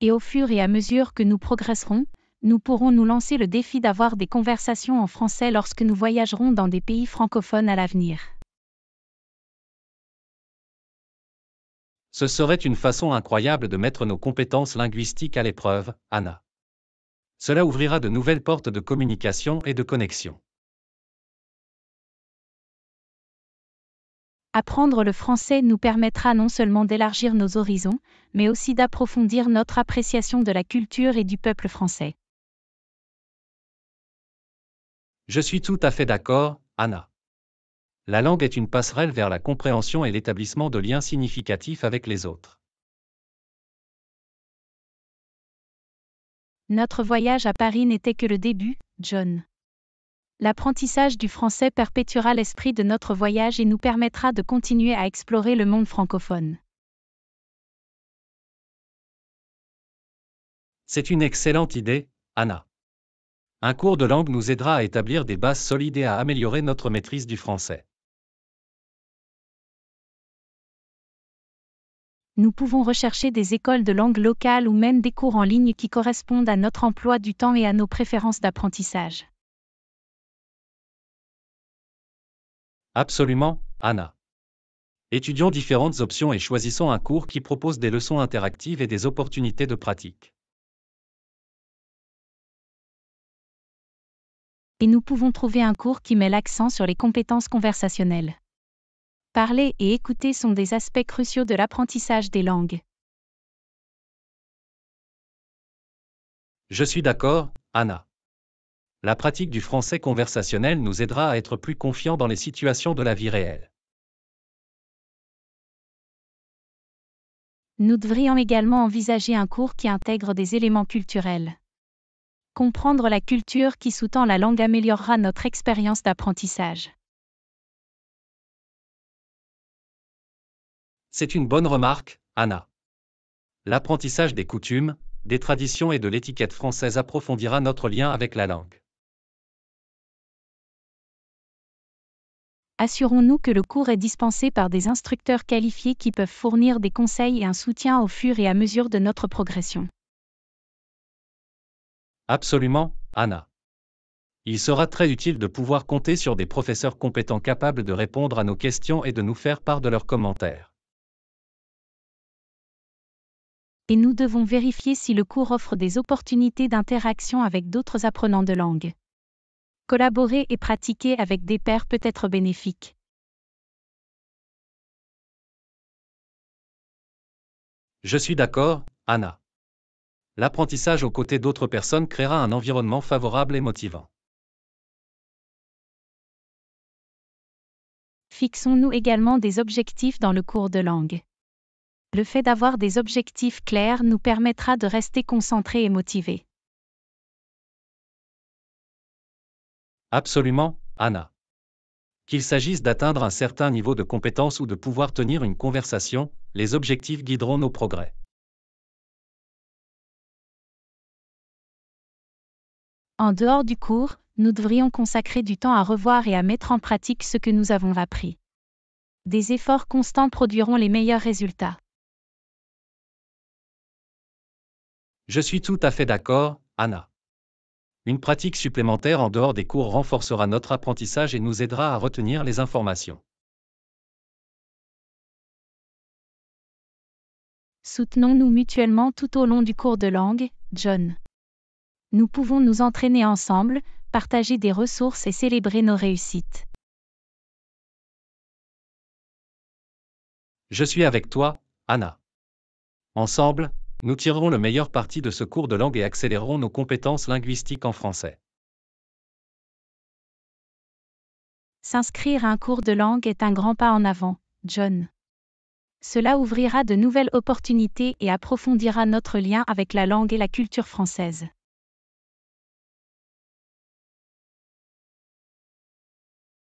Et au fur et à mesure que nous progresserons, nous pourrons nous lancer le défi d'avoir des conversations en français lorsque nous voyagerons dans des pays francophones à l'avenir. Ce serait une façon incroyable de mettre nos compétences linguistiques à l'épreuve, Anna. Cela ouvrira de nouvelles portes de communication et de connexion. Apprendre le français nous permettra non seulement d'élargir nos horizons, mais aussi d'approfondir notre appréciation de la culture et du peuple français. Je suis tout à fait d'accord, Anna. La langue est une passerelle vers la compréhension et l'établissement de liens significatifs avec les autres. Notre voyage à Paris n'était que le début, John l'apprentissage du français perpétuera l'esprit de notre voyage et nous permettra de continuer à explorer le monde francophone. C'est une excellente idée, Anna. Un cours de langue nous aidera à établir des bases solides et à améliorer notre maîtrise du français. Nous pouvons rechercher des écoles de langue locales ou même des cours en ligne qui correspondent à notre emploi du temps et à nos préférences d'apprentissage. Absolument, Anna. Étudions différentes options et choisissons un cours qui propose des leçons interactives et des opportunités de pratique. Et nous pouvons trouver un cours qui met l'accent sur les compétences conversationnelles. Parler et écouter sont des aspects cruciaux de l'apprentissage des langues. Je suis d'accord, Anna la pratique du français conversationnel nous aidera à être plus confiants dans les situations de la vie réelle. Nous devrions également envisager un cours qui intègre des éléments culturels. Comprendre la culture qui sous-tend la langue améliorera notre expérience d'apprentissage. C'est une bonne remarque, Anna. L'apprentissage des coutumes, des traditions et de l'étiquette française approfondira notre lien avec la langue. assurons-nous que le cours est dispensé par des instructeurs qualifiés qui peuvent fournir des conseils et un soutien au fur et à mesure de notre progression. Absolument, Anna. Il sera très utile de pouvoir compter sur des professeurs compétents capables de répondre à nos questions et de nous faire part de leurs commentaires. Et nous devons vérifier si le cours offre des opportunités d'interaction avec d'autres apprenants de langue collaborer et pratiquer avec des pairs peut être bénéfique. Je suis d'accord, Anna. L'apprentissage aux côtés d'autres personnes créera un environnement favorable et motivant. Fixons-nous également des objectifs dans le cours de langue. Le fait d'avoir des objectifs clairs nous permettra de rester concentrés et motivés. Absolument, Anna. Qu'il s'agisse d'atteindre un certain niveau de compétence ou de pouvoir tenir une conversation, les objectifs guideront nos progrès. En dehors du cours, nous devrions consacrer du temps à revoir et à mettre en pratique ce que nous avons appris. Des efforts constants produiront les meilleurs résultats. Je suis tout à fait d'accord, Anna. Une pratique supplémentaire en dehors des cours renforcera notre apprentissage et nous aidera à retenir les informations. Soutenons-nous mutuellement tout au long du cours de langue, John. Nous pouvons nous entraîner ensemble, partager des ressources et célébrer nos réussites. Je suis avec toi, Anna. Ensemble, nous tirerons le meilleur parti de ce cours de langue et accélérerons nos compétences linguistiques en français. S'inscrire à un cours de langue est un grand pas en avant, John. Cela ouvrira de nouvelles opportunités et approfondira notre lien avec la langue et la culture française.